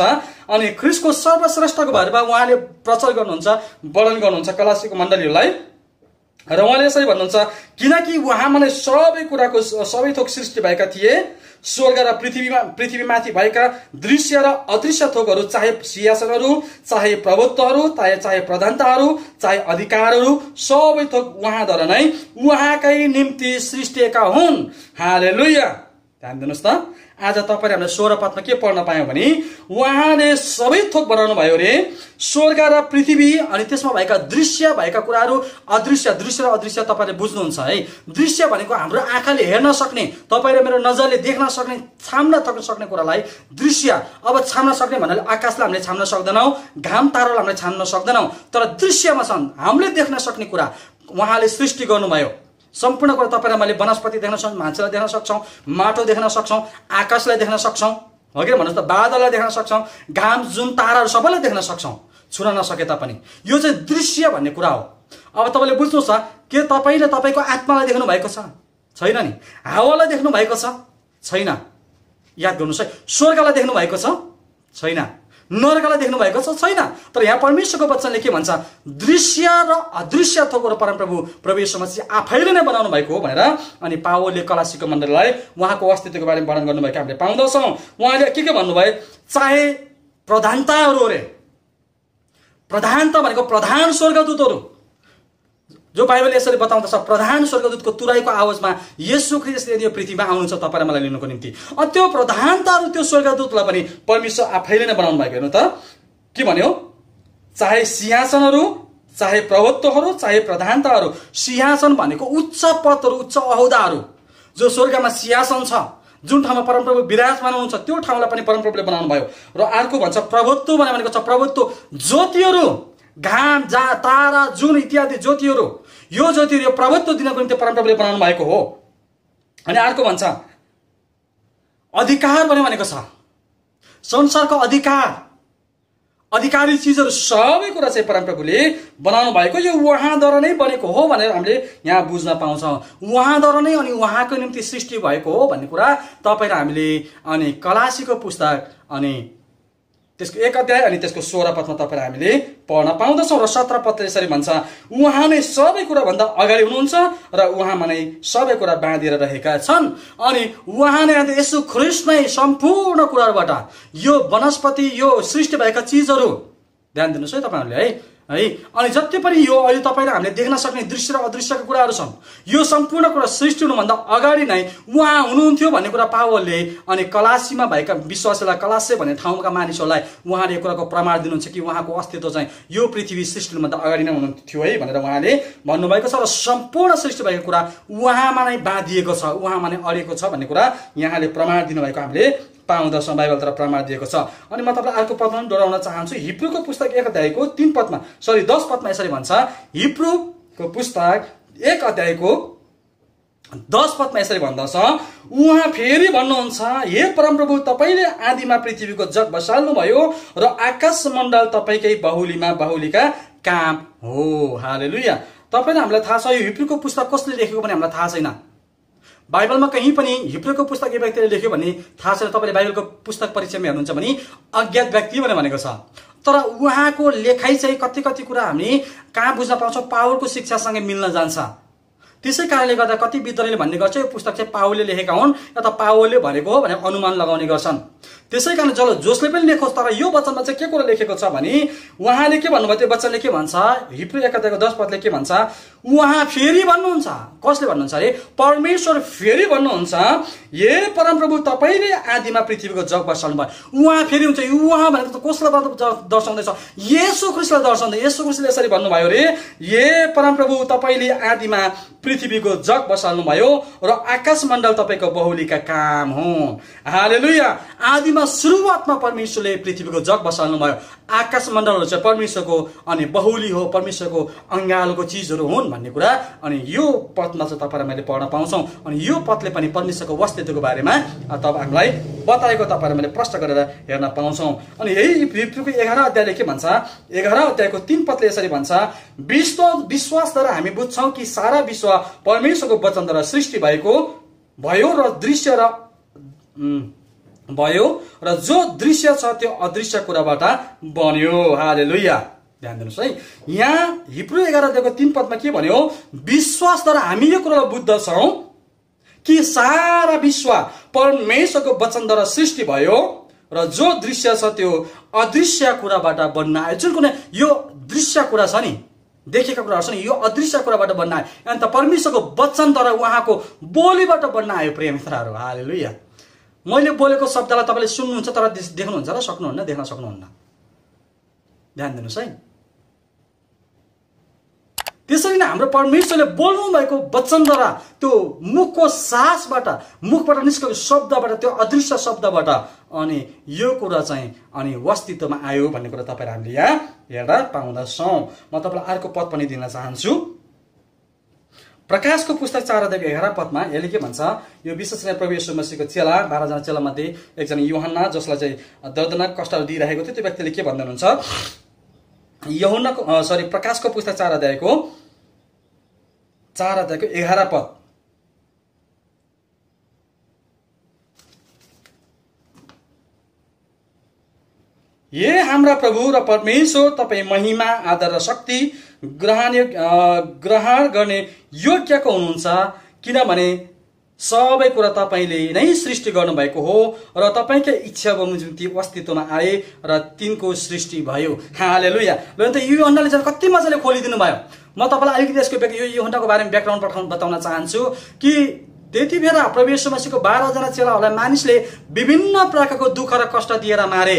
अनि ख्रिसको सर्वश्रेष्ठको भएरमा उहाँले प्रचार गर्नुहुन्छ वर्णन गर्नुहुन्छ कलासीको मण्डलीहरूलाई र उहाँले यसरी भन्नुहुन्छ किनकि उहाँमा नै सबै कुराको सबै थोक सृष्टि भएका थिए स्वर्ग र पृथ्वीमा पृथ्वीमाथि भएका दृश्य र अदृश्य थोकहरू चाहे सिंहासनहरू चाहे प्रभुत्वहरू चाहे चाहे प्रधानताहरू चाहे अधिकारहरू सबै थोक उहाँद्वारा नै उहाँकै निम्ति सृष्टिएका हुन् हाले लुया ध्यान दिनुहोस् त आज तपाईँले हामीले स्वर पदमा के पढ्न पायौँ भने उहाँले सबै थोक बनाउनु भयो अरे स्वर्ग र पृथ्वी अनि त्यसमा भएका दृश्य भएका कुराहरू अदृश्य दृश्य र अदृश्य तपाईँले बुझ्नुहुन्छ है दृश्य भनेको हाम्रो आँखाले हेर्न सक्ने तपाईँ मेरो नजरले देख्न सक्ने छाम्न थक्न सक्ने कुरालाई दृश्य अब छाम्न सक्ने भन्नाले आकाशलाई हामीले छाम्न सक्दैनौँ घाम तारालाई हामीले छाम्न सक्दैनौँ तर दृश्यमा छन् हामीले देख्न सक्ने कुरा उहाँले सृष्टि गर्नुभयो सम्पूर्ण कुरा तपाईँ मैले वनस्पति देख्न सक्छौँ मान्छेलाई देख्न सक्छौँ माटो देख्न सक्छौँ आकाशलाई देख्न सक्छौँ हो कि भन्नुहोस् त बादललाई देख्न सक्छौँ घाम जुन ताराहरू सबैलाई देख्न सक्छौँ छुन नसके तापनि यो चाहिँ दृश्य भन्ने कुरा हो अब तपाईँले बुझ्नुहोस् त के तपाईँले तपाईँको आत्मालाई देख्नु भएको छ छैन नि हावालाई देख्नु भएको छैन याद गर्नुहोस् है स्वर्गलाई देख्नु भएको छैन नर्कलाई देख्नु भएको छ छैन तर यहाँ परमेश्वरको वचनले के भन्छ दृश्य र अदृश्य थोकहरू परमप्रभु प्रवेश चाहिँ आफैले नै बनाउनु भएको हो भनेर अनि पावलले कलासीको मन्दिरलाई उहाँको अस्तित्वको बारेमा वर्णन गर्नुभएको हामीले पाउँदछौँ उहाँले के के भन्नुभयो चाहे प्रधानताहरू अरे प्रधानता भनेको प्रधान स्वर्गदूतहरू जो बाइबल यसरी बताउँदछ प्रधान स्वर्गदूतको तुराईको आवाजमा यसो ख्रिस्टले यदि यो पृथ्वीमा आउनुहुन्छ तपाईँलाई मलाई लिनुको निम्ति अनि त्यो प्रधानताहरू त्यो स्वर्गदूतलाई पनि परमेश्वर आफैले नै बनाउनु भएको हेर्नु त के भन्यो चाहे सिंहासनहरू चाहे प्रभुत्वहरू चाहे प्रधानताहरू सिंहासन भनेको उच्च पदहरू उच्च अहदाहरू जो स्वर्गमा सिंहासन छ जुन ठाउँमा परमप्रभु विराजमान हुनुहुन्छ त्यो ठाउँलाई पनि परमप्रभुले बनाउनु भयो र अर्को भन्छ प्रभुत्व भनेको छ प्रभुत्व ज्योतिहरू घाम जा तारा जुन इत्यादि ज्योतिहरू यो जति यो प्रभुत्व दिनको निम्ति परमप्रभुले बनाउनु भएको हो अनि अर्को भन्छ अधिकार पनि भनेको छ संसारको अधिकार अधिकारी चिजहरू सबै कुरा चाहिँ परमप्रभुले बनाउनु भएको यो उहाँद्वारा नै बनेको हो भनेर हामीले यहाँ बुझ्न पाउँछौँ उहाँद्वारा नै अनि उहाँको निम्ति सृष्टि भएको हो भन्ने कुरा तपाईँ र हामीले अनि कलासीको पुस्तक अनि त्यसको एक अध्याय अनि त्यसको सोह्र पदमा तपाईँलाई हामीले पढ्न पाउँदछौँ र सत्र पदले यसरी भन्छ उहाँ नै सबै कुराभन्दा अगाडि हुनुहुन्छ र उहाँमा नै सबै कुरा बाँधिएर रहेका छन् अनि उहाँ नै यसो खुस नै सम्पूर्ण कुराहरूबाट यो वनस्पति यो सृष्टि भएका चिजहरू ध्यान दिनुहोस् है तपाईँहरूले है है अनि जति पनि यो अहिले तपाईँले हामीले देख्न सक्ने दृश्य र अदृश्यको कुराहरू छन् यो सम्पूर्ण कुरा सृष्टि हुनुभन्दा अगाडि नै उहाँ हुनुहुन्थ्यो भन्ने कुरा पावलले अनि कलासीमा भएका विश्वासीलाई कलासे भन्ने ठाउँका मानिसहरूलाई उहाँले यो कुराको प्रमाण दिनुहुन्छ कि उहाँको अस्तित्व चाहिँ यो पृथ्वी सृष्टि हुनुभन्दा अगाडि नै हुनुहुन्थ्यो है भनेर उहाँले भन्नुभएको छ र सम्पूर्ण सृष्टि भएको कुरा उहाँमा नै बाँधिएको छ उहाँमा नै अडेको छ भन्ने कुरा यहाँले प्रमाण दिनुभएको हामीले पाउँदा तर प्रमाण दिएको छ अनि म तपाईँलाई अर्को पदमा पनि डोराउन चाहन्छु हिब्रूको पुस्तक एक अध्यायको तिन पदमा सरी दस पदमा यसरी भन्छ हिब्रूको पुस्तक एक अध्यायको दस पदमा यसरी भन्दछ उहाँ फेरि भन्नुहुन्छ हे परमप्रभु तपाईँले आदिमा पृथ्वीको जग बसाल्नुभयो र आकाश मण्डल तपाईँकै बाहुलीमा बाहुलीका काम हो हालेलुया तपाईँले हामीलाई थाहा छ यो हिप्रीको पुस्तक कसले लेखेको पनि हामीलाई थाहा छैन बाइबलमा कहीँ पनि हिब्रोको पुस्तक यो व्यक्तिले लेख्यो भन्ने थाहा छैन तपाईँले बाइबलको पुस्तक परिचयमा हेर्नुहुन्छ भने अज्ञात व्यक्ति भनेर भनेको छ तर उहाँको लेखाइ चाहिँ कति कति कुरा हामी कहाँ बुझ्न पाउँछौँ पावरको शिक्षासँगै मिल्न जान्छ त्यसै कारणले गर्दा कति विद्वानले भन्ने गर्छ यो पुस्तक चाहिँ पाओले लेखेका हुन् या त पाओले भनेको हो भनेर अनुमान लगाउने गर्छन् त्यसै कारण जल जोसले पनि लेखोस् तर यो वचनमा चाहिँ के कुरा लेखेको छ भने उहाँले के भन्नुभयो त्यो वचनले के भन्छ हिब्रू एकताको दस पदले के भन्छ उहाँ फेरि भन्नुहुन्छ कसले भन्नुहुन्छ अरे परमेश्वर फेरि भन्नुहुन्छ हे परमप्रभु तपाईँले आदिमा पृथ्वीको जग बसाल्नु भयो उहाँ फेरि हुन्छ उहाँ भनेको त कसलाई दर्शाउँदैछ यसो खुसीलाई दर्शाउँदै यसो खुसीले यसरी भन्नुभयो अरे हे परमप्रभु तपाईँले आदिमा पृथ्वीको जग भयो र मण्डल तपाईँको बहुलीका काम हो हालेलुया आदिमा सुरुवातमा परमेश्वरले पृथ्वीको जग भयो आकाश मण्डलहरू चाहिँ परमेश्वरको अनि बहुली हो परमेश्वरको अङ्गालको चिजहरू हुन् भन्ने कुरा अनि यो पदमा चाहिँ तपाईँलाई मैले पढ्न पाउँछौँ अनि यो पदले पनि परमेश्वरको वस्तुत्वको बारेमा तपाईँ हामीलाई बताएको तपाईँलाई मैले प्रश्न गरेर हेर्न पाउँछौँ अनि यही भित्रको एघार अध्यायले के भन्छ एघार अध्यायको तिन पदले यसरी भन्छ विश्व विश्वासद्वारा हामी बुझ्छौँ कि सारा विश्व परमेश्वरको वचनद्वारा सृष्टि भएको भयो र दृश्य र भयो र जो दृश्य छ त्यो अदृश्य कुराबाट बन्यो हाले लुया ध्यान दिनुहोस् है यहाँ हिब्रो एघार दिएको तिन पदमा के भन्यो विश्वास तर हामी यो कुरालाई बुझ्दछौँ कि सारा विश्व परमेश्वरको वचनद्वारा सृष्टि भयो र जो दृश्य छ त्यो अदृश्य कुराबाट बन्न आयो जुन कुनै यो दृश्य कुरा छ नि देखेका कुराहरू छ नि यो अदृश्य कुराबाट बन्न आयो अन्त परमेश्वरको वचनद्वारा उहाँको बोलीबाट बन्न आयो प्रेमित्राहरू हालेलुया मैले बोलेको शब्दलाई तपाईँले सुन्नुहुन्छ तर देख्नुहुन्छ र सक्नुहुन्न देख्न सक्नुहुन्न ध्यान दिनुहोस् है त्यसरी नै हाम्रो परमेश्वरले बोल्नु भएको वचनद्वारा त्यो मुखको सासबाट मुखबाट निस्केको शब्दबाट त्यो अदृश्य शब्दबाट अनि यो कुरा चाहिँ अनि अस्तित्वमा आयो भन्ने कुरा तपाईँहरू हामीले यहाँ हेर्दा पाउँदछौँ म तपाईँलाई अर्को पद पनि दिन चाहन्छु प्रकाशको पुस्तक अध्यायको एघार पदमा यसले के भन्छ यो विशेष प्रभु यशु मसीको चेला बाह्रजना चेलामध्ये एकजना युहन्ना जसलाई चाहिँ दर्दनाक कष्टहरू दिइरहेको थियो त्यो व्यक्तिले के भन्दै हुनुहुन्छ यहुन्नाको सरी प्रकाशको पुस्तक चार अध्यायको चार अध्यायको एघार पद ए हाम्रा प्रभु र परमेश्वर तपाईँ महिमा आदर र शक्ति ग्रहण ग्रहण गर्ने योग्यको हुनुहुन्छ किनभने सबै कुरा तपाईँले नै सृष्टि गर्नुभएको हो र तपाईँकै इच्छा बमोजिम ती अस्तित्वमा आए र तिनको सृष्टि भयो हाले लुया ल त यो अन्डाले चाहिँ कति मजाले खोलिदिनु भयो म तपाईँलाई अलिकति यसको यो यो अन्डाको बारेमा ब्याकग्राउन्ड पठाउनु बताउन चाहन्छु कि त्यति बेला प्रवेश समस्याको बाह्रजना चेलाहरूलाई मानिसले विभिन्न प्रकारको दुःख र कष्ट दिएर मारे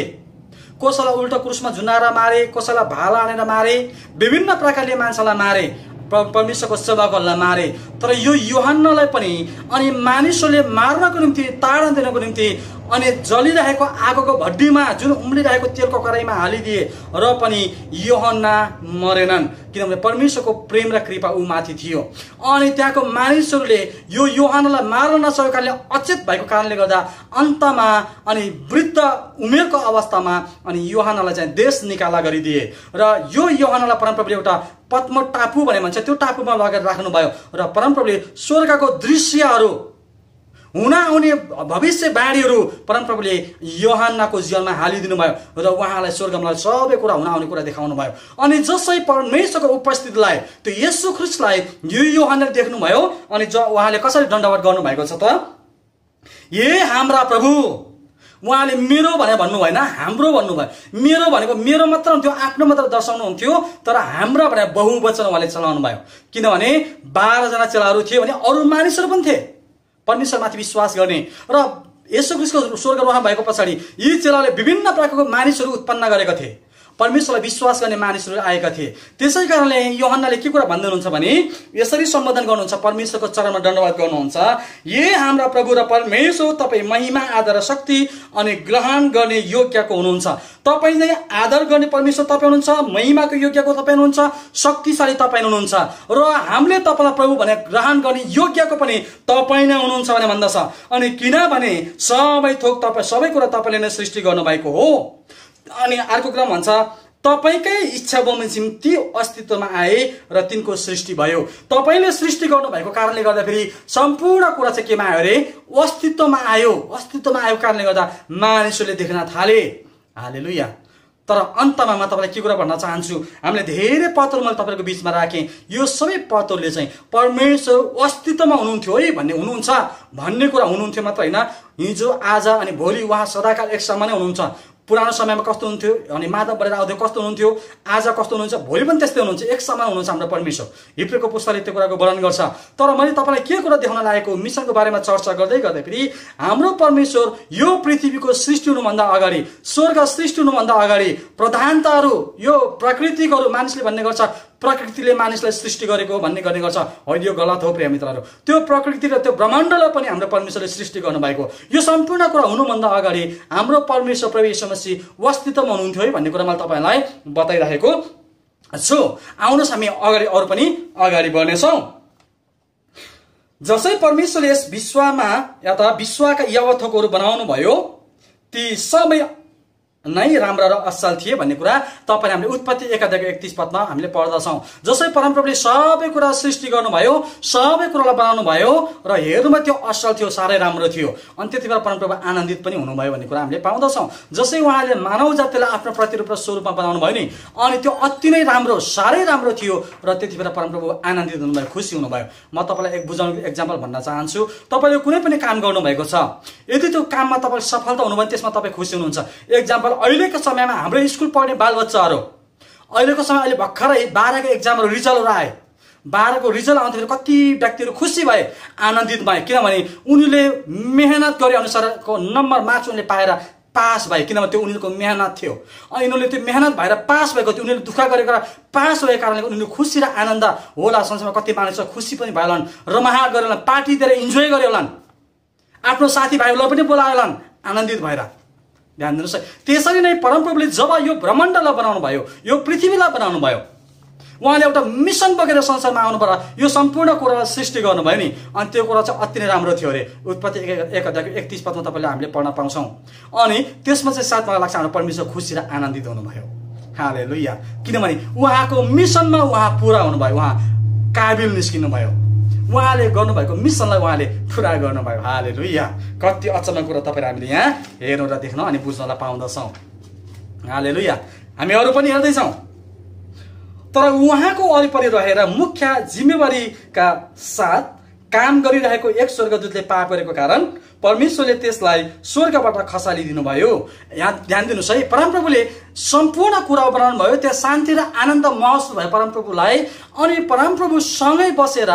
कसैलाई उल्टो क्रुसमा झुनाएर मारे कसैलाई भाला हानेर मारे विभिन्न प्रकारले मान्छेलाई मारे परमेश्वरको सेवाकोलाई मारे तर यो युहानलाई पनि अनि मानिसहरूले मार्नको निम्ति ताडा दिनको निम्ति अनि जलिरहेको आगोको भड्डीमा जुन उम्लिरहेको तेलको कराईमा हालिदिए र पनि योहन्ना मरेनन् किनभने परमेश्वरको प्रेम र कृपा ऊ माथि थियो अनि त्यहाँको मानिसहरूले यो योहानलाई मार्न नसकेको कारणले अचेत भएको कारणले गर्दा अन्तमा अनि वृद्ध उमेरको अवस्थामा अनि योहानलाई चाहिँ देश निकाला गरिदिए र यो योहानलाई परमप्रभुले एउटा पद्म टापु भने भन्छ त्यो टापुमा लगेर राख्नुभयो र परमप्रभुले स्वर्गको दृश्यहरू हुन आउने भविष्य बाणीहरू परमप्रभुले योहन्नाको जीवनमा हालिदिनु भयो र उहाँलाई स्वर्गमा सबै कुरा हुन आउने कुरा देखाउनु भयो अनि जसै परमेश्वरको उपस्थितिलाई त्यो यसु ख्रिस्टलाई यो योहानले देख्नुभयो अनि ज उहाँले कसरी दण्डवट गर्नुभएको छ त ए हाम्रा प्रभु उहाँले मेरो भनेर भन्नु भएन हाम्रो भन्नुभयो मेरो भनेको मेरो मात्र हुन्थ्यो आफ्नो मात्र दर्शाउनु हुन्थ्यो तर हाम्रा भनेर बहुवचन उहाँले चलाउनु भयो किनभने बाह्रजना चेलाहरू थिए भने अरू मानिसहरू पनि थिए परमेश्वरमाथि विश्वास गर्ने र यसो स्वर्ग उहाँ भएको पछाडि यी चेलाले विभिन्न प्रकारको मानिसहरू उत्पन्न गरेका थिए परमेश्वरलाई विश्वास गर्ने मानिसहरू आएका थिए त्यसै कारणले योहन्नाले के कुरा भन्दै भने यसरी सम्बोधन गर्नुहुन्छ परमेश्वरको चरणमा दण्डवाद गर्नुहुन्छ ए हाम्रा प्रभु र परमेश्वर तपाईँ महिमा आदर शक्ति अनि ग्रहण गर्ने योग्यको हुनुहुन्छ तपाईँ नै आदर गर्ने परमेश्वर तपाईँ हुनुहुन्छ महिमाको योग्यको तपाईँ हुनुहुन्छ शक्तिशाली तपाईँ हुनुहुन्छ र हामीले तपाईँलाई प्रभु भनेर ग्रहण गर्ने योग्यको पनि तपाईँ नै हुनुहुन्छ भने भन्दछ अनि किनभने सबै थोक तपाईँ सबै कुरा तपाईँले नै सृष्टि गर्नुभएको हो अनि अर्को कुरा भन्छ तपाईँकै इच्छा बमोजिम ती अस्तित्वमा आए र तिनको सृष्टि भयो तपाईँले सृष्टि गर्नुभएको कारणले गर्दाखेरि सम्पूर्ण कुरा चाहिँ केमा आयो अरे अस्तित्वमा आयो अस्तित्वमा आएको कारणले गर्दा मानिसहरूले देख्न थाले हाले तर अन्तमा म तपाईँलाई के कुरा भन्न चाहन्छु हामीले धेरै पत्र मैले तपाईँको बिचमा राखेँ यो सबै पत्रले चाहिँ परमेश्वर अस्तित्वमा हुनुहुन्थ्यो है भन्ने हुनुहुन्छ भन्ने कुरा हुनुहुन्थ्यो मात्र होइन हिजो आज अनि भोलि उहाँ सदाकाल एक नै हुनुहुन्छ पुरानो समयमा कस्तो हुन्थ्यो अनि माधव बढेर आउँथ्यो कस्तो हुनुहुन्थ्यो आज कस्तो हुनुहुन्छ भोलि पनि त्यस्तै हुनुहुन्छ एक समान हुनुहुन्छ हाम्रो परमेश्वर हिप्रेको पुस्तकले त्यो कुराको वर्णन गर्छ तर मैले तपाईँलाई के कुरा देखाउन लागेको मिसनको बारेमा चर्चा गर्दै गर्दाखेरि हाम्रो परमेश्वर यो पृथ्वीको सृष्टि हुनुभन्दा अगाडि स्वर्ग सृष्टि हुनुभन्दा अगाडि प्रधानताहरू यो प्राकृतिकहरू मानिसले भन्ने गर्छ प्रकृतिले मानिसलाई सृष्टि गरेको भन्ने गर्ने गर्छ होइन यो गलत हो प्रिय मित्रहरू त्यो प्रकृति र त्यो ब्रह्माण्डलाई पनि हाम्रो परमेश्वरले सृष्टि गर्नुभएको यो सम्पूर्ण कुरा हुनुभन्दा अगाडि हाम्रो परमेश्वर प्रवेश समस्या वास्तवित्वमा हुनुहुन्थ्यो है भन्ने कुरा मैले तपाईँलाई बताइराखेको छु आउनुहोस् हामी अगाडि अरू पनि अगाडि बढ्नेछौँ जसै परमेश्वरले यस विश्वमा या त विश्वका यावथकहरू बनाउनु भयो ती सबै नै राम्रा र असल थिए भन्ने कुरा तपाईँले हामीले उत्पत्ति एकाधिको एकतिस पदमा हामीले पढ्दछौँ जसै परमप्रभुले सबै कुरा सृष्टि गर्नुभयो सबै कुरालाई बनाउनु भयो र हेर्नुमा त्यो असल थियो साह्रै राम्रो थियो अनि त्यति बेला परमप्रभु आनन्दित पनि हुनुभयो भन्ने कुरा हामीले पाउँदछौँ जसै उहाँले मानव जातिलाई आफ्नो प्रतिरूप र स्वरूपमा बनाउनु भयो नि अनि त्यो अति नै राम्रो साह्रै राम्रो थियो र त्यति बेला परमप्रभु आनन्दित हुनुभयो खुसी हुनुभयो म तपाईँलाई एक बुझाउनु एक्जाम्पल भन्न चाहन्छु तपाईँले कुनै पनि काम गर्नुभएको छ यदि त्यो काममा तपाईँले सफलता हुनुभयो भने त्यसमा तपाईँ खुसी हुनुहुन्छ एक्जाम्पल अहिलेको समयमा हाम्रो स्कुल पढ्ने बालबच्चाहरू अहिलेको समय अहिले भर्खरै बाह्रको एक्जामहरू रिजल्टहरू आए बाह्रको रिजल्ट आउँदाखेरि कति व्यक्तिहरू खुसी भए आनन्दित भए किनभने उनीहरूले मेहनत गरे अनुसारको नम्बर मार्क्स उनले पाएर पास भए किनभने त्यो उनीहरूको मेहनत थियो अनि उनीहरूले त्यो मेहनत भएर पास भएको थियो उनीहरूले दुःख गरेर पास भएको कारणले उनीहरू खुसी र आनन्द होला संसारमा कति मानिस खुसी पनि भयो होलान् रमाहा होला पार्टी दिएर इन्जोय गरे होलान् आफ्नो साथीभाइहरूलाई पनि बोलायो होलान् आनन्दित भएर ध्यान दिनुहोस् है त्यसरी नै परमप्रभुले जब यो ब्रह्माण्डलाई बनाउनु भयो यो पृथ्वीलाई बनाउनु भयो उहाँले एउटा मिसन बगेर संसारमा आउनु पर्दा यो सम्पूर्ण कुरालाई सृष्टि गर्नुभयो नि अनि त्यो कुरा चाहिँ अति नै राम्रो थियो अरे उत्पत्ति एक अध्यायको एकतिस पदमा तपाईँले हामीले पढ्न पाउँछौँ अनि त्यसमा चाहिँ सायद मलाई लाग्छ हाम्रो परमेश्वर खुसी र आनन्दित हुनुभयो हाले लुया किनभने उहाँको मिसनमा उहाँ पुरा हुनुभयो उहाँ काबिल निस्किनु भयो उहाँले गर्नुभएको मिसनलाई उहाँले पुरा गर्नुभयो हाले लु कति अचम्म कुरा तपाईँहरू हामीले यहाँ हेर्नु र देख्न अनि बुझ्नलाई पाउँदछौँ हाले लु या हामी अरू पनि हेर्दैछौँ तर उहाँको वरिपरि रहेर मुख्य जिम्मेवारीका साथ काम गरिरहेको एक स्वर्गदूतले पाप गरेको कारण परमेश्वरले त्यसलाई स्वर्गबाट खसालिदिनुभयो यहाँ ध्यान दिनुहोस् है परमप्रभुले सम्पूर्ण कुरा बनाउनु भयो त्यहाँ शान्ति र आनन्द महसुस भयो परमप्रभुलाई अनि परमप्रभुसँगै बसेर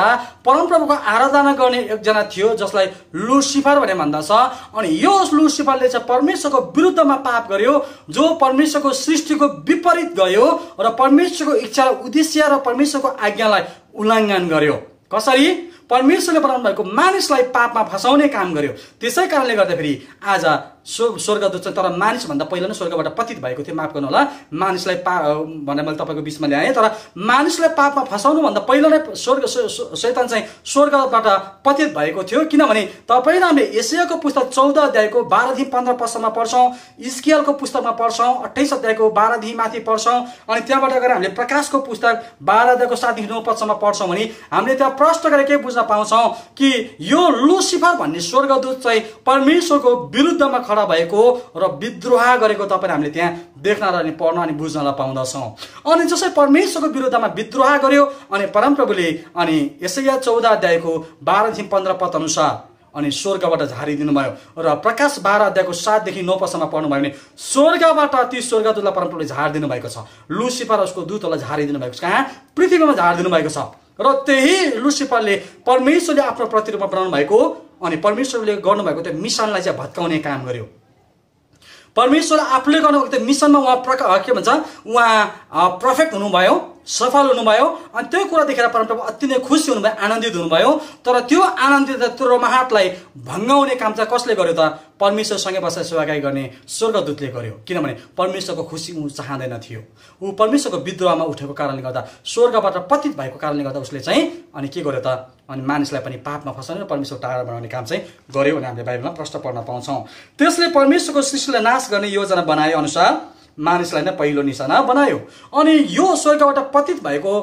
परमप्रभुको आराधना गर्ने एकजना थियो जसलाई लुसिफर भनेर भन्दछ अनि यो लुसिफरले चाहिँ परमेश्वरको विरुद्धमा पाप गर्यो जो परमेश्वरको सृष्टिको विपरीत गयो र परमेश्वरको इच्छा उद्देश्य र परमेश्वरको आज्ञालाई उल्लङ्घन गर्यो कसरी परमेश्वरले बनाउनु भएको मानिसलाई पापमा फसाउने काम गर्यो त्यसै कारणले गर्दाखेरि आज स्व स्वर्गदूत तर मानिसभन्दा पहिला नै स्वर्गबाट पतित भएको थियो माफ गर्नु होला मानिसलाई पा भनेर मैले तपाईँको बिचमा ल्याएँ तर मानिसलाई पापमा फसाउनुभन्दा पहिला नै स्वर्ग शैतान चाहिँ स्वर्गबाट पतित भएको थियो किनभने तपाईँ हामीले एसियाको पुस्तक चौध अध्यायको बाह्रदेखि पन्ध्र पृष्ठमा पढ्छौँ स्कियलको पुस्तकमा पढ्छौँ अठाइस अध्यायको बाह्रदेखि माथि पढ्छौँ अनि त्यहाँबाट गएर हामीले प्रकाशको पुस्तक बाह्र अध्यायको सातदेखि नौ पदसम्म पढ्छौँ भने हामीले त्यहाँ प्रश्न गरेर के बुझ्न पाउँछौँ कि यो लुसिफर भन्ने स्वर्गदूत चाहिँ परमेश्वरको विरुद्धमा खडा भएको र विद्रोह गरेको तपाईँले हामीले त्यहाँ देख्न र अनि पढ्न अनि बुझ्नलाई पाउँदछौँ अनि जसै परमेश्वरको विरुद्धमा विद्रोह गर्यो अनि परमप्रभुले अनि यसैया चौध अध्यायको बाह्रदेखि पन्ध्र पद अनुसार अनि स्वर्गबाट झारिदिनु भयो र प्रकाश बाह्र अध्यायको सातदेखि नौ पसमा पढ्नुभयो भने स्वर्गबाट ती स्वर्गदूतलाई परमप्रभुले झारिदिनु भएको छ लुसिफर उसको दूतलाई झारिदिनु भएको छ कहाँ पृथ्वीमा झारिदिनु भएको छ र त्यही लुसिफरले परमेश्वरले आफ्नो प्रतिरूपमा बनाउनु भएको अनि परमेश्वरले गर्नुभएको त्यो मिसनलाई चाहिँ भत्काउने काम गर्यो परमेश्वर आफूले गर्नुभएको त्यो मिसनमा उहाँ प्रका के भन्छ उहाँ पर्फेक्ट हुनुभयो सफल हुनुभयो अनि त्यो कुरा देखेर परमप्रभु अति नै खुसी हुनुभयो आनन्दित हुनुभयो तर त्यो आनन्दित त्यो रमाहाटलाई भङ्गाउने काम चाहिँ कसले गर्यो त परमेश्वरसँगै बसेर सेवाकाई गर्ने स्वर्गदूतले गर्यो किनभने परमेश्वरको खुसी ऊ चाहँदैन थियो ऊ परमेश्वरको विद्रोहमा उठेको कारणले गर्दा स्वर्गबाट पतित भएको कारणले गर्दा उसले चाहिँ अनि के गर्यो त अनि मानिसलाई पनि पापमा फसाउने परमेश्वर टाढा बनाउने काम चाहिँ गर्यो भने हामीले बाइबलमा प्रश्न पढ्न पाउँछौँ त्यसले परमेश्वरको सृष्टिलाई नाश गर्ने योजना बनाए अनुसार मानिसलाई नै पहिलो निशाना बनायो अनि यो स्वर्गबाट पतित भएको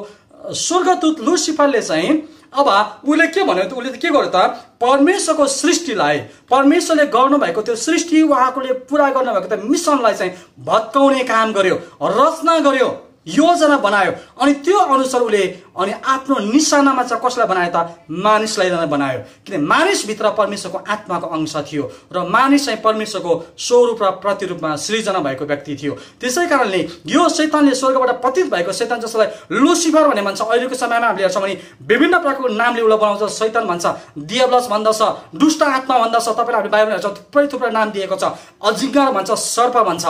स्वर्गदूत लुसिफरले चाहिँ अब उसले के भन्यो त उसले के गर्यो त परमेश्वरको सृष्टिलाई परमेश्वरले गर्नुभएको त्यो सृष्टि उहाँकोले पुरा गर्नुभएको त्यो मिसनलाई चाहिँ भत्काउने काम गर्यो रचना गर्यो योजना बनायो अनि त्यो अनुसार उसले अनि आफ्नो निशानामा चाहिँ कसलाई बनायो त मानिसलाई बनायो किनभने मानिसभित्र परमेश्वरको आत्माको अंश थियो र मानिस चाहिँ परमेश्वरको स्वरूप र प्रतिरूपमा सृजना भएको व्यक्ति थियो त्यसै कारणले यो शैतानले स्वर्गबाट पतित भएको शैतान जसलाई लुसिफर भन्ने भन्छ अहिलेको समयमा हामीले हेर्छौँ भने विभिन्न प्रकारको नामले उसलाई बनाउँछ शैतान भन्छ दियाब्लस भन्दछ दुष्ट आत्मा भन्दछ तपाईँलाई हामीले बाहिर हेर्छौँ थुप्रै थुप्रै नाम दिएको छ अजिङ्गार भन्छ सर्प भन्छ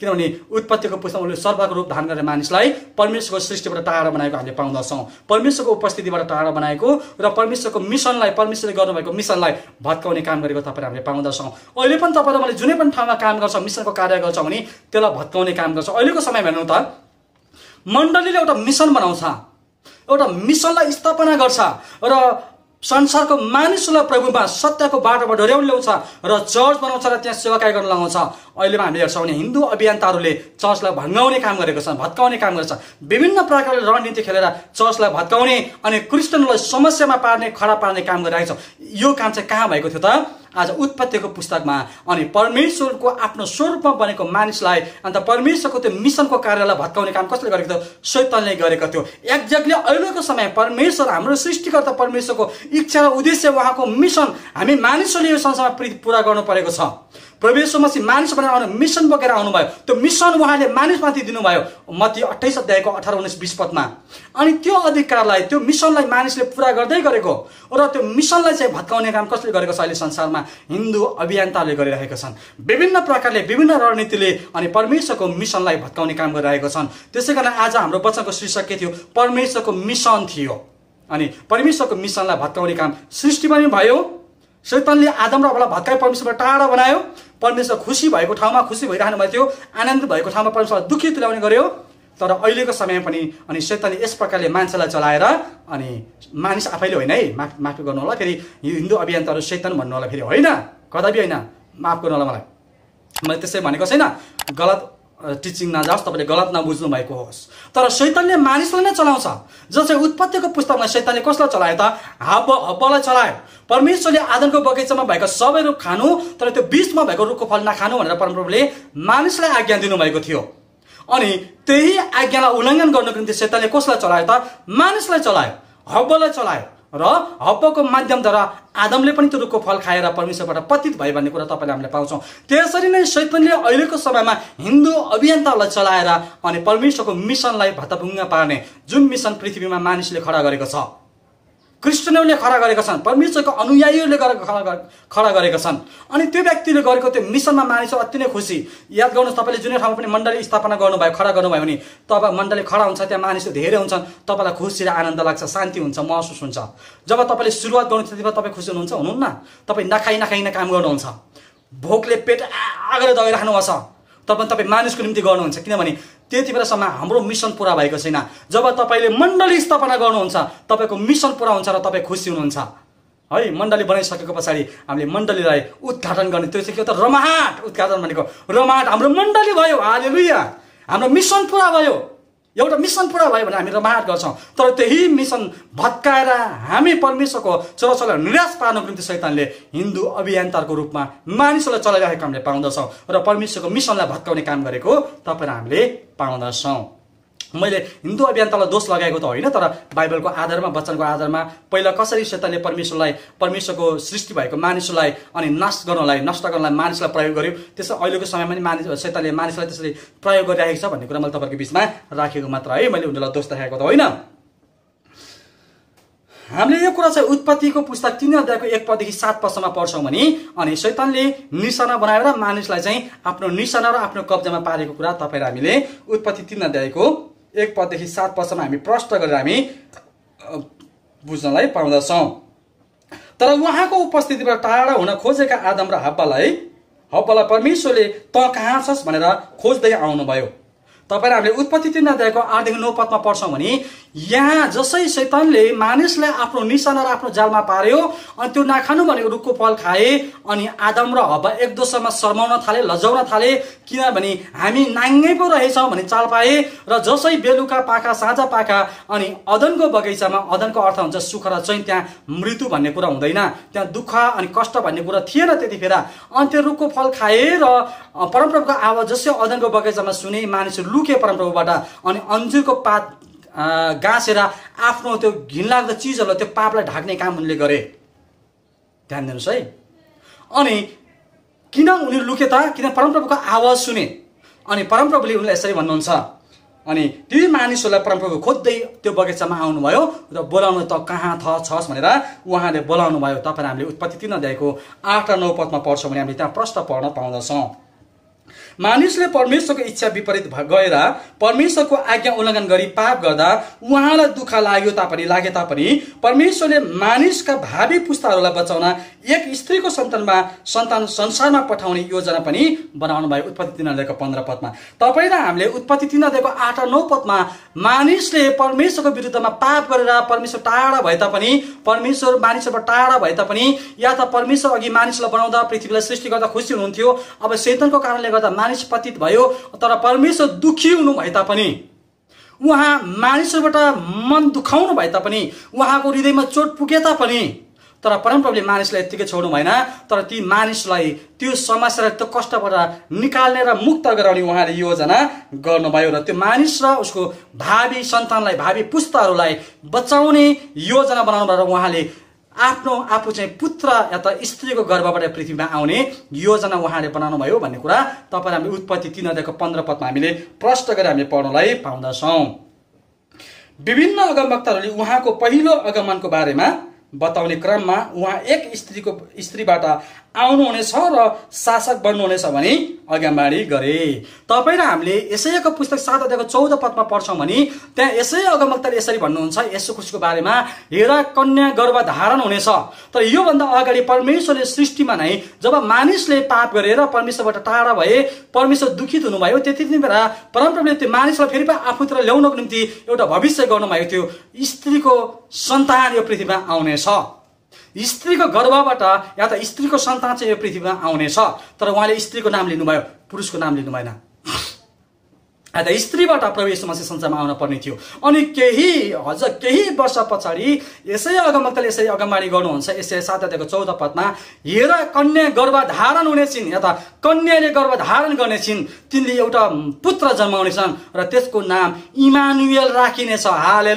किनभने उत्पत्तिको पुस्तकमा उसले सर्वको रूप धारण गरेर मानिसलाई परमेश्वरको सृष्टिबाट टाढा बनाएको हामीले पाउँदछौँ परमेश्वरको उपस्थितिबाट टाढा बनाएको र परमेश्वरको मिसनलाई परमेश्वरले गर्नुभएको मिसनलाई भत्काउने काम गरेको तपाईँहरू हामीले पाउँदछौँ अहिले पनि तपाईँहरू मैले जुनै पनि ठाउँमा काम गर्छ मिसनको कार्य गर्छ भने त्यसलाई भत्काउने काम गर्छ अहिलेको समय हेर्नु त मण्डलीले एउटा मिसन बनाउँछ एउटा मिसनलाई स्थापना गर्छ र संसारको मानिसलाई प्रभुमा सत्यको बाटोबाट ल्याउन ल्याउँछ र चर्च बनाउँछ र त्यहाँ सेवा कार्य गर्न लगाउँछ अहिलेमा हामीले हेर्छौँ भने हिन्दू अभियन्ताहरूले चर्चलाई भङ्गाउने काम गरेको छन् भत्काउने काम गरेको छ विभिन्न प्रकारले रणनीति खेलेर चर्चलाई भत्काउने अनि क्रिस्चियनलाई समस्यामा पार्ने खडा पार्ने काम गरिरहेको छ यो काम चाहिँ कहाँ भएको थियो त आज उत्पत्तिको पुस्तकमा अनि परमेश्वरको आफ्नो स्वरूपमा बनेको मानिसलाई अन्त परमेश्वरको त्यो मिसनको कार्यलाई भत्काउने काम कसले गरेको थियो शैतलले गरेको थियो एक्ज्याक्टली अहिलेको समय परमेश्वर हाम्रो सृष्टिकर्ता परमेश्वरको इच्छा र उद्देश्य उहाँको मिसन हामी मानिसहरूले यो संसारमा पुरा गर्नु परेको छ प्रवेशो मसी मानिस बनाएर आउनु मिसन बोकेर आउनुभयो त्यो मिसन उहाँले मानिसमाथि दिनुभयो मती अठाइस अध्यायको अठार उन्नाइस बिस पदमा अनि त्यो अधिकारलाई त्यो मिसनलाई मानिसले पुरा गर्दै गरेको र त्यो मिसनलाई चाहिँ भत्काउने काम कसले गरेको छ अहिले संसारमा हिन्दू अभियन्ताले गरिरहेका छन् विभिन्न प्रकारले विभिन्न रणनीतिले अनि परमेश्वरको मिसनलाई भत्काउने काम गरिरहेका छन् त्यसै कारण आज हाम्रो वचनको शीर्षक के थियो परमेश्वरको मिसन थियो अनि परमेश्वरको मिसनलाई भत्काउने काम सृष्टि पनि भयो शैतनले आदम र अबलाई भत्काई परमेश्वरबाट टाढा बनायो परमेश्वर खुसी भएको ठाउँमा खुसी भइरहनु भएको थियो आनन्द भएको ठाउँमा परमेश्वर दुःखी तुल्याउने गर्यो तर अहिलेको समयमा पनि अनि सेतनले यस प्रकारले मान्छेलाई चलाएर अनि मानिस आफैले होइन है माफ माफी गर्नु होला फेरि हिन्दू अभियन्ताहरू सेतन भन्नु होला फेरि होइन कदापि होइन माफ गर्नु होला मलाई मैले त्यसै भनेको छैन गलत टिचिङ नजाओस् तपाईँले गलत नबुझ्नु भएको होस् तर शैतानले मानिसलाई नै चलाउँछ जो चाहिँ उत्पत्तिको पुस्तकमा शैतानले कसलाई चलायो त हाब हब्बलाई चलायो परमेश्वरले आदनको बगैँचामा भएको सबै रुख खानु तर त्यो बिचमा भएको रुखको फल नखानु भनेर परमप्रभुले मानिसलाई आज्ञा दिनुभएको थियो अनि त्यही आज्ञालाई उल्लङ्घन गर्नको निम्ति शैतानले कसलाई चलायो त मानिसलाई चलायो हब्बलाई चलायो र हब्बको माध्यमद्वारा आदमले पनि त्यो रुखको फल खाएर परमेश्वरबाट पतित भयो भन्ने कुरा तपाईँले हामीले पाउँछौँ त्यसरी नै शैतनले अहिलेको समयमा हिन्दू अभियन्तालाई चलाएर अनि परमेश्वरको मिसनलाई भत्ताभुङ्गा पार्ने जुन मिसन पृथ्वीमा मानिसले खडा गरेको छ कृष्णले खडा गरेका छन् परमेश्वरको अनुयायीहरूले गरेको खडा खडा गरेका छन् अनि त्यो व्यक्तिले गरेको त्यो मिसनमा मानिसहरू अति नै खुसी याद गर्नुहोस् तपाईँले जुनै ठाउँमा पनि मण्डली स्थापना गर्नुभयो खडा गर्नुभयो भने तब मण्डली खडा हुन्छ त्यहाँ मानिसहरू धेरै हुन्छन् तपाईँलाई खुसी र आनन्द लाग्छ शान्ति हुन्छ महसुस हुन्छ जब तपाईँले सुरुवात गर्नुहुन्छ त्यति बेला तपाईँ खुसी हुनुहुन्छ हुनुहुन्न तपाईँ नखाइ नखाइ नै काम गर्नुहुन्छ भोकले पेट आगेर दगाइराख्नु छ तपाईँ तपाईँ मानिसको निम्ति गर्नुहुन्छ किनभने त्यति बेलासम्म हाम्रो मिसन पुरा भएको छैन जब तपाईँले मण्डली स्थापना गर्नुहुन्छ तपाईँको मिसन पुरा हुन्छ र तपाईँ खुसी हुनुहुन्छ है मण्डली बनाइसकेको पछाडि हामीले मण्डलीलाई उद्घाटन गर्ने त्यो चाहिँ के त रमाहाट उद्घाटन भनेको रमाहाट हाम्रो मण्डली भयो हालेलुया हाम्रो मिसन पुरा भयो एउटा मिसन पुरा भयो भने हामी रमाट गर्छौँ तर त्यही मिसन भत्काएर हामी परमेश्वरको चौराचौलाई निराश पार्नको निम्ति सैतानले हिन्दू अभियन्ताको रूपमा मानिसहरूलाई चलाइरहेको हामीले पाउँदछौँ र परमेश्वरको मिसनलाई भत्काउने काम गरेको तपाईँ हामीले पाउँदछौँ मैले हिन्दू अभियन्तालाई दोष लगाएको त होइन तर बाइबलको आधारमा वचनको आधारमा पहिला कसरी शैतानले परमेश्वरलाई परमेश्वरको सृष्टि भएको मानिसलाई अनि नाश गर्नलाई नष्ट गर्नलाई मानिसलाई प्रयोग गर्यो त्यसो अहिलेको समयमा पनि मानिस शैतनले मानिसलाई त्यसरी प्रयोग गरिरहेको छ भन्ने कुरा मैले तपाईँहरूको बिचमा राखेको मात्र है मैले उनीहरूलाई दोष देखाएको त होइन हामीले यो कुरा चाहिँ उत्पत्तिको पुस्तक तिन अध्यायको एक पददेखि सात पदसम्म पढ्छौँ भने अनि शैतानले निशाना बनाएर मानिसलाई चाहिँ आफ्नो निशाना र आफ्नो कब्जामा पारेको कुरा तपाईँ हामीले उत्पत्ति तिन अध्यायको एक पददेखि सात पदसम्म हामी प्रष्ट गरेर हामी बुझ्नलाई पाउँदछौँ तर उहाँको उपस्थितिबाट टाढा हुन खोजेका आदम र हब्बालाई हब्बालाई परमेश्वरले त कहाँ छस् भनेर खोज्दै आउनुभयो तपाईँ हामीले उत्पत्ति तिन अध्यायको आठदेखि नौ पदमा पढ्छौँ भने यहाँ जसै शैतानले मानिसलाई आफ्नो निशाना र आफ्नो जालमा पार्यो अनि त्यो नखानु भनेको रुखको फल खाए अनि आदम र हब्बा एक दोस्रोमा शर्माउन थाले लजाउन थाले किनभने हामी नाङ्गै पो रहेछौँ भने चाल पाए र जसै बेलुका पाखा साँझा पाखा अनि अदनको बगैँचामा अदनको अर्थ हुन्छ सुख र चैन त्यहाँ मृत्यु भन्ने कुरा हुँदैन त्यहाँ दुःख अनि कष्ट भन्ने कुरा थिएन त्यतिखेर अनि त्यो रुखको फल खाए र परमप्रभुको आवाज जसै अदनको बगैँचामा सुने मानिसहरू लुके परमप्रभुबाट अनि अन्जुरको पात गाँसेर आफ्नो त्यो घिनलाग्दो चिजहरूलाई त्यो पापलाई ढाक्ने काम उनले गरे ध्यान दिनुहोस् है अनि किन उनीहरू लुके त किन परमप्रभुको आवाज सुने अनि परमप्रभुले उनलाई यसरी भन्नुहुन्छ अनि ती मानिसहरूलाई परमप्रभु खोज्दै त्यो बगैँचामा आउनुभयो र बोलाउनु त कहाँ थ छस् भनेर उहाँले बोलाउनु भयो तपाईँलाई हामीले उत्पत्ति तिन दिएको आठ र नौ पदमा पढ्छौँ भने हामीले त्यहाँ प्रश्न पढ्न पाउँदछौँ मानिसले परमेश्वरको इच्छा विपरीत गएर परमेश्वरको आज्ञा उल्लङ्घन गरी पाप गर्दा उहाँलाई दुःख लाग्यो तापनि लागे तापनि परमेश्वरले मानिसका भावी पुस्ताहरूलाई बचाउन एक स्त्रीको सन्तानमा सन्तान संसारमा पठाउने योजना पनि बनाउनु भयो उत्पत्ति तिन दिएको पन्ध्र पदमा तपाईँ र हामीले उत्पत्ति तिन दिएको आठ नौ पदमा मानिसले परमेश्वरको विरुद्धमा पाप गरेर परमेश्वर टाढा भए तापनि परमेश्वर मानिसहरूबाट टाढा भए तापनि या त परमेश्वर अघि मानिसलाई बनाउँदा पृथ्वीलाई सृष्टि गर्दा खुसी हुनुहुन्थ्यो अब चेतनको कारणले गर्दा मानिस पतित भयो तर परमेश्वर दुखी हुनु भए तापनि उहाँ मानिसहरूबाट मन दुखाउनु भए तापनि उहाँको हृदयमा चोट पुगे तापनि तर परमप्रभुले मानिसलाई यत्तिकै छोड्नु भएन तर ती मानिसलाई त्यो समस्यालाई त्यो कष्टबाट निकाल्ने र मुक्त गराउने उहाँले योजना गर्नुभयो र त्यो मानिस र उसको भावी सन्तानलाई भावी पुस्ताहरूलाई बचाउने योजना बनाउनु भएर उहाँले आफ्नो आफू चाहिँ पुत्र या त स्त्रीको गर्भबाट पृथ्वीमा आउने योजना उहाँले बनाउनु भयो भन्ने कुरा तपाईँलाई हामी उत्पत्ति तिन अध्यायको पन्ध्र पदमा हामीले प्रष्ट गरेर हामीले पढ्नलाई पाउँदछौँ विभिन्न अगमवक्ताहरूले उहाँको पहिलो आगमनको बारेमा बताउने क्रममा उहाँ एक स्त्रीको स्त्रीबाट आउनुहुनेछ र शासक बन्नुहुनेछ भने अगाडि गरे तपाईँ र हामीले यसैको पुस्तक सात अध्यायको चौध पदमा पढ्छौँ भने त्यहाँ यसै अगमक्ताले यसरी भन्नुहुन्छ यसो खुसीको बारेमा हेरा कन्या गर्भ धारण हुनेछ तर योभन्दा अगाडि परमेश्वरले सृष्टिमा नै जब मानिसले पाप गरेर परमेश्वरबाट टाढा भए परमेश्वर दुखित हुनुभयो त्यति बेला परमप्रभुले त्यो मानिसलाई फेरि पनि आफूतिर ल्याउनको निम्ति एउटा भविष्य गर्नुभएको थियो स्त्रीको सन्तान यो पृथ्वीमा आउनेछ स्त्रीको गर्भबाट या त स्त्रीको सन्तान चाहिँ यो पृथ्वीमा आउनेछ तर उहाँले स्त्रीको नाम लिनुभयो पुरुषको नाम लिनु भएन या त स्त्रीबाट प्रवेश मसी संसारमा आउन पर्ने थियो अनि केही हज केही वर्ष पछाडि यसै अगमक्तले यसरी अगमबाणी गर्नुहुन्छ यसै सात चौध पदमा हेर कन्या गर्भ गर्भधारण हुनेछिन् या त कन्याले गर्भ गर्भधारण गर्नेछिन् तिनले एउटा पुत्र जन्माउनेछन् र त्यसको नाम इमानुएल राखिनेछ हाले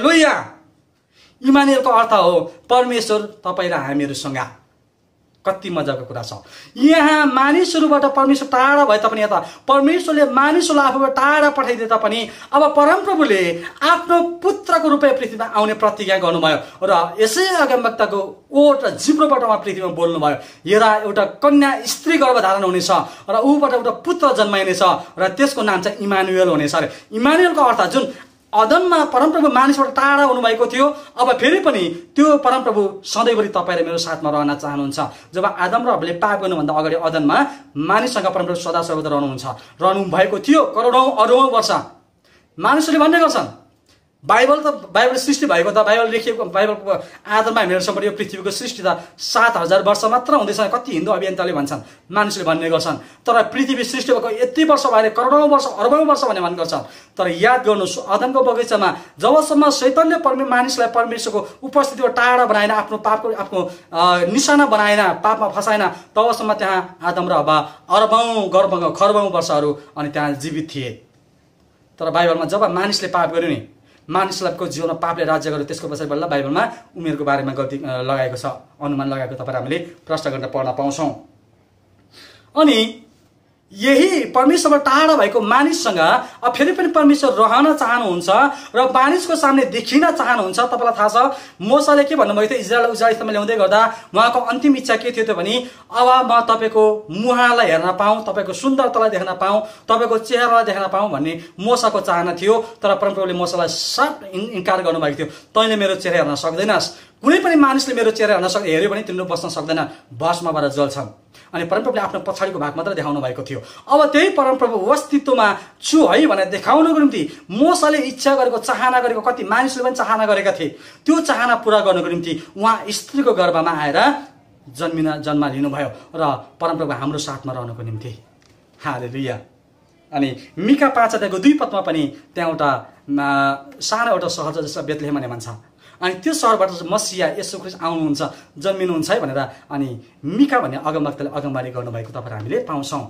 इमानुएलको अर्थ हो परमेश्वर तपाईँ र हामीहरूसँग कति मजाको कुरा छ यहाँ मानिसहरूबाट परमेश्वर टाढा भए तापनि यता परमेश्वरले मानिसहरूलाई आफूबाट टाढा पठाइदिए तापनि अब परमप्रभुले आफ्नो पुत्रको रूपमा पृथ्वीमा आउने प्रतिज्ञा गर्नुभयो र यसै अगमवक्ताको ओट र जिब्रोबाट उहाँ पृथ्वीमा बोल्नुभयो हेर एउटा कन्या स्त्री गर्भधारण हुनेछ र ऊबाट एउटा पुत्र जन्माइनेछ र त्यसको नाम चाहिँ इमानुएल हुनेछ अरे इमानुएलको अर्थ जुन अदनमा परमप्रभु मानिसबाट टाढा हुनुभएको थियो अब फेरि पनि त्यो परमप्रभु सधैँभरि तपाईँ र मेरो साथमा रहन चाहनुहुन्छ जब आदम र हामीले पाप गर्नुभन्दा अगाडि अदनमा मानिससँग परमप्रभु सदा सर्वदा रहनुहुन्छ रहनु भएको थियो करोडौँ अरौँ वर्ष मानिसहरूले भन्ने गर्छन् बाइबल त बाइबल सृष्टि भएको त बाइबल लेखिएको बाइबलको आधारमा हामीहरूसँग यो पृथ्वीको सृष्टि त सात हजार वर्ष मात्र हुँदैछ कति हिन्दू अभियन्ताले भन्छन् मानिसले भन्ने गर्छन् तर पृथ्वी सृष्टि भएको यति वर्ष भएर करोडौँ वर्ष अरबौँ वर्ष भन्ने भन्ने गर्छन् तर याद गर्नुहोस् अदमको बगैँचामा जबसम्म चैतन्य परमे मानिसलाई परमेश्वरको उपस्थितिबाट टाढा बनाएन आफ्नो पापको आफ्नो निशाना बनाएन पापमा फसाएन तबसम्म त्यहाँ आदम र हवा अरबौँ गर्व खरबौँ वर्षहरू अनि त्यहाँ जीवित थिए तर बाइबलमा जब मानिसले पाप गर्यो नि मानिसहरूको जीवनमा पापले राज्य गर्यो त्यसको पछाडि बल्ल बाइबलमा उमेरको बारेमा गति लगाएको छ अनुमान लगाएको तपाईँ हामीले प्रश्न गरेर पढ्न पाउँछौँ अनि यही परमेश्वरबाट टाढा भएको मानिससँग अब फेरि पनि परमेश्वर रहन चाहनुहुन्छ र मानिसको सामने देखिन चाहनुहुन्छ तपाईँलाई थाहा छ मोसाले के भन्नुभएको थियो इजरायल उजायस्तमा ल्याउँदै गर्दा उहाँको अन्तिम इच्छा के थियो त्यो भने अब म तपाईँको मुहालाई हेर्न पाऊँ तपाईँको सुन्दरतालाई देख्न पाऊँ तपाईँको चेहरालाई देख्न पाऊँ भन्ने मोसाको चाहना थियो तर परमप्रभुले मोसालाई साफ इन्कार गर्नुभएको थियो तैँले मेरो चेहरा हेर्न सक्दैनस् कुनै पनि मानिसले मेरो चेहरा हेर्न सक् हेऱ्यो भने तिनीहरू बस्न सक्दैन भस्मबाट जल्छन् अनि परमप्रभुले आफ्नो पछाडिको भाग मात्र देखाउनु भएको थियो अब त्यही परमप्रभु अस्तित्वमा छु है भनेर देखाउनको निम्ति मोसाले इच्छा गरेको चाहना गरेको कति मानिसले पनि चाहना गरेका थिए त्यो चाहना पुरा गर्नुको निम्ति उहाँ स्त्रीको गर्भमा आएर जन्मिन जन्म लिनुभयो र परमप्रभु हाम्रो साथमा रहनुको निम्ति हाले रिया अनि मिका पाचात्यको दुई पदमा पनि त्यहाँ एउटा सानो एउटा सहज जस्तो बेतलेह भन्ने मान्छ अनि त्यो सहरबाट चाहिँ मसिया यसो खुस आउनुहुन्छ जन्मिनुहुन्छ है भनेर अनि मिका भन्ने अगमवक्ताले अगमबारी गर्नुभएको तपाईँहरू हामीले पाउँछौँ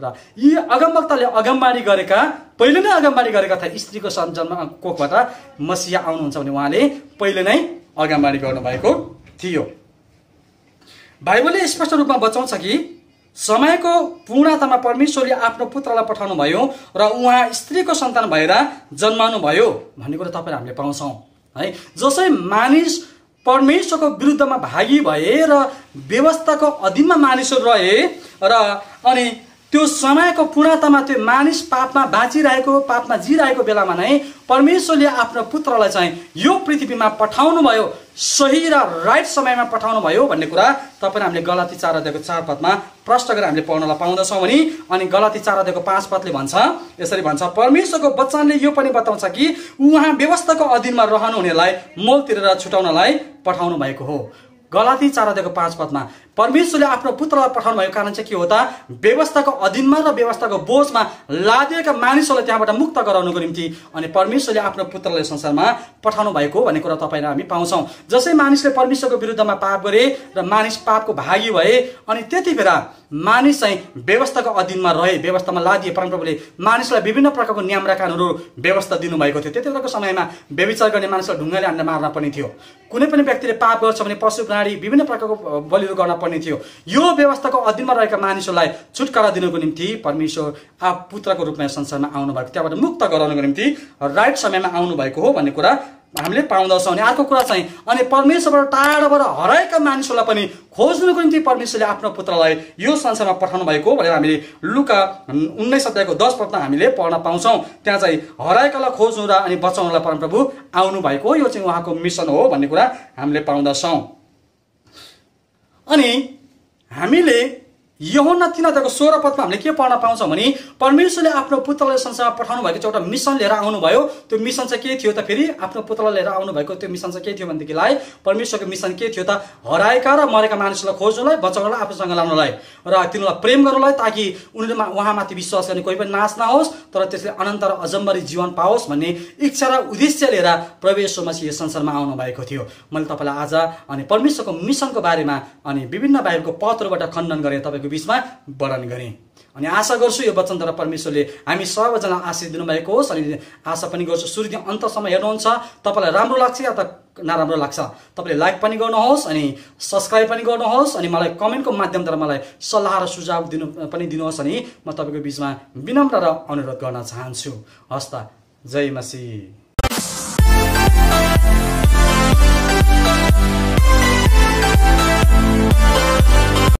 र यी अगमवक्ताले अगमबारी गरेका पहिले नै अगमबारी गरेका थिए स्त्रीको जन्म कोखबाट मसिया आउनुहुन्छ भने उहाँले पहिले नै अगमबारी गर्नुभएको थियो बाइबलले स्पष्ट रूपमा बचाउँछ कि समयको पूर्णतामा परमेश्वरले आफ्नो पुत्रलाई पठाउनु भयो र उहाँ स्त्रीको सन्तान भएर जन्माउनु भयो भन्ने कुरो तपाईँहरू हामीले पाउँछौँ है जसै मानिस परमेश्वरको विरुद्धमा भागी भए र व्यवस्थाको अधीनमा मानिसहरू रहे र अनि त्यो समयको पूर्णतामा त्यो मानिस पापमा बाँचिरहेको पापमा जिरहेको बेलामा नै परमेश्वरले आफ्नो पुत्रलाई चाहिँ यो पृथ्वीमा पठाउनु भयो सही र राइट समयमा पठाउनु भयो भन्ने कुरा तपाईँ हामीले गलती चार अध्ययको चार पदमा प्रष्ट गरेर हामीले पढ्नलाई पाउँदछौँ भने अनि गलती चार अध्ययको पाँच पदले भन्छ यसरी भन्छ परमेश्वरको वचनले यो पनि बताउँछ कि उहाँ व्यवस्थाको अधीनमा रहनुहुनेलाई मोल तिरेर छुटाउनलाई पठाउनु भएको हो गलाती चार अध्ययको पाँच पदमा परमेश्वरले आफ्नो पुत्रलाई पठाउनु भएको कारण चाहिँ के हो त व्यवस्थाको अधीनमा र व्यवस्थाको बोझमा लादिएका मानिसहरूलाई त्यहाँबाट मुक्त गराउनुको निम्ति अनि परमेश्वरले आफ्नो पुत्रलाई संसारमा पठाउनु भएको भन्ने कुरा तपाईँलाई हामी पाउँछौँ जसै मानिसले परमेश्वरको विरुद्धमा पाप गरे र मानिस पापको भागी भए अनि त्यति बेला मानिस चाहिँ व्यवस्थाको अधीनमा रहे व्यवस्थामा लादिए परमप्रभुले मानिसलाई विभिन्न प्रकारको नियम र कानुनहरू व्यवस्था दिनुभएको थियो त्यति बेलाको समयमा व्यविचार गर्ने मानिसलाई ढुङ्गाले हान्न मार्न पनि थियो कुनै पनि व्यक्तिले पाप गर्छ भने पशु प्राणी विभिन्न प्रकारको बलिहरू गर्न पर्ने थियो यो व्यवस्थाको अधीनमा रहेका मानिसहरूलाई छुटकारा दिनको निम्ति परमेश्वर आ पुत्रको रूपमा संसारमा आउनु आउनुभएको त्यहाँबाट मुक्त गराउनको निम्ति राइट समयमा आउनु भएको हो भन्ने कुरा हामीले पाउँदछौँ अनि अर्को कुरा चाहिँ अनि परमेश्वरबाट टाढाबाट हराएका मानिसहरूलाई पनि खोज्नुको निम्ति परमेश्वरले आफ्नो पुत्रलाई यो संसारमा पठाउनु भएको भनेर हामीले लुका उन्नाइस अध्यायको दस पदमा हामीले पढ्न पाउँछौँ त्यहाँ चाहिँ हराएकालाई खोज्नु र अनि बचाउनलाई परमप्रभु आउनु भएको हो यो चाहिँ उहाँको मिसन हो भन्ने कुरा हामीले पाउँदछौँ अनि हामीले यहोना तिन अध्यायको सोह्र पदमा हामीले के पढ्न पाउँछौँ भने परमेश्वरले आफ्नो पुत्रलाई संसारमा पठाउनु भएको चाहिँ एउटा मिसन लिएर आउनुभयो त्यो मिसन चाहिँ के थियो त फेरि आफ्नो पुत्रलाई लिएर आउनुभएको त्यो मिसन चाहिँ के थियो भनेदेखिलाई परमेश्वरको मिसन के थियो त हराएका र मरेका मानिसलाई खोज्नुलाई बचाउनलाई आफूसँग लानुलाई र तिनीहरूलाई प्रेम गर्नुलाई ताकि उनीहरूमा उहाँमाथि विश्वास गर्ने कोही पनि नाश नहोस् तर त्यसले अनन्त र अजम्बरी जीवन पाओस् भन्ने इच्छा र उद्देश्य लिएर प्रवेशमा यो यो संसारमा भएको थियो मैले तपाईँलाई आज अनि परमेश्वरको मिसनको बारेमा अनि विभिन्न बाहिरको पत्रबाट खण्डन गरेँ तपाईँको तपाईँहरूको बिचमा वर्णन गरेँ अनि आशा गर्छु यो वचनद्वारा परमेश्वरले हामी सबैजना आशिष दिनुभएको होस् अनि आशा पनि गर्छु सूर्य अन्तसम्म हेर्नुहुन्छ तपाईँलाई राम्रो लाग्छ या त नराम्रो लाग्छ तपाईँले लाइक पनि गर्नुहोस् अनि सब्सक्राइब पनि गर्नुहोस् अनि मलाई कमेन्टको माध्यमद्वारा मलाई सल्लाह र सुझाव दिनु पनि दिनुहोस् अनि म तपाईँको बिचमा विनम्र र अनुरोध गर्न चाहन्छु हस् जय मसी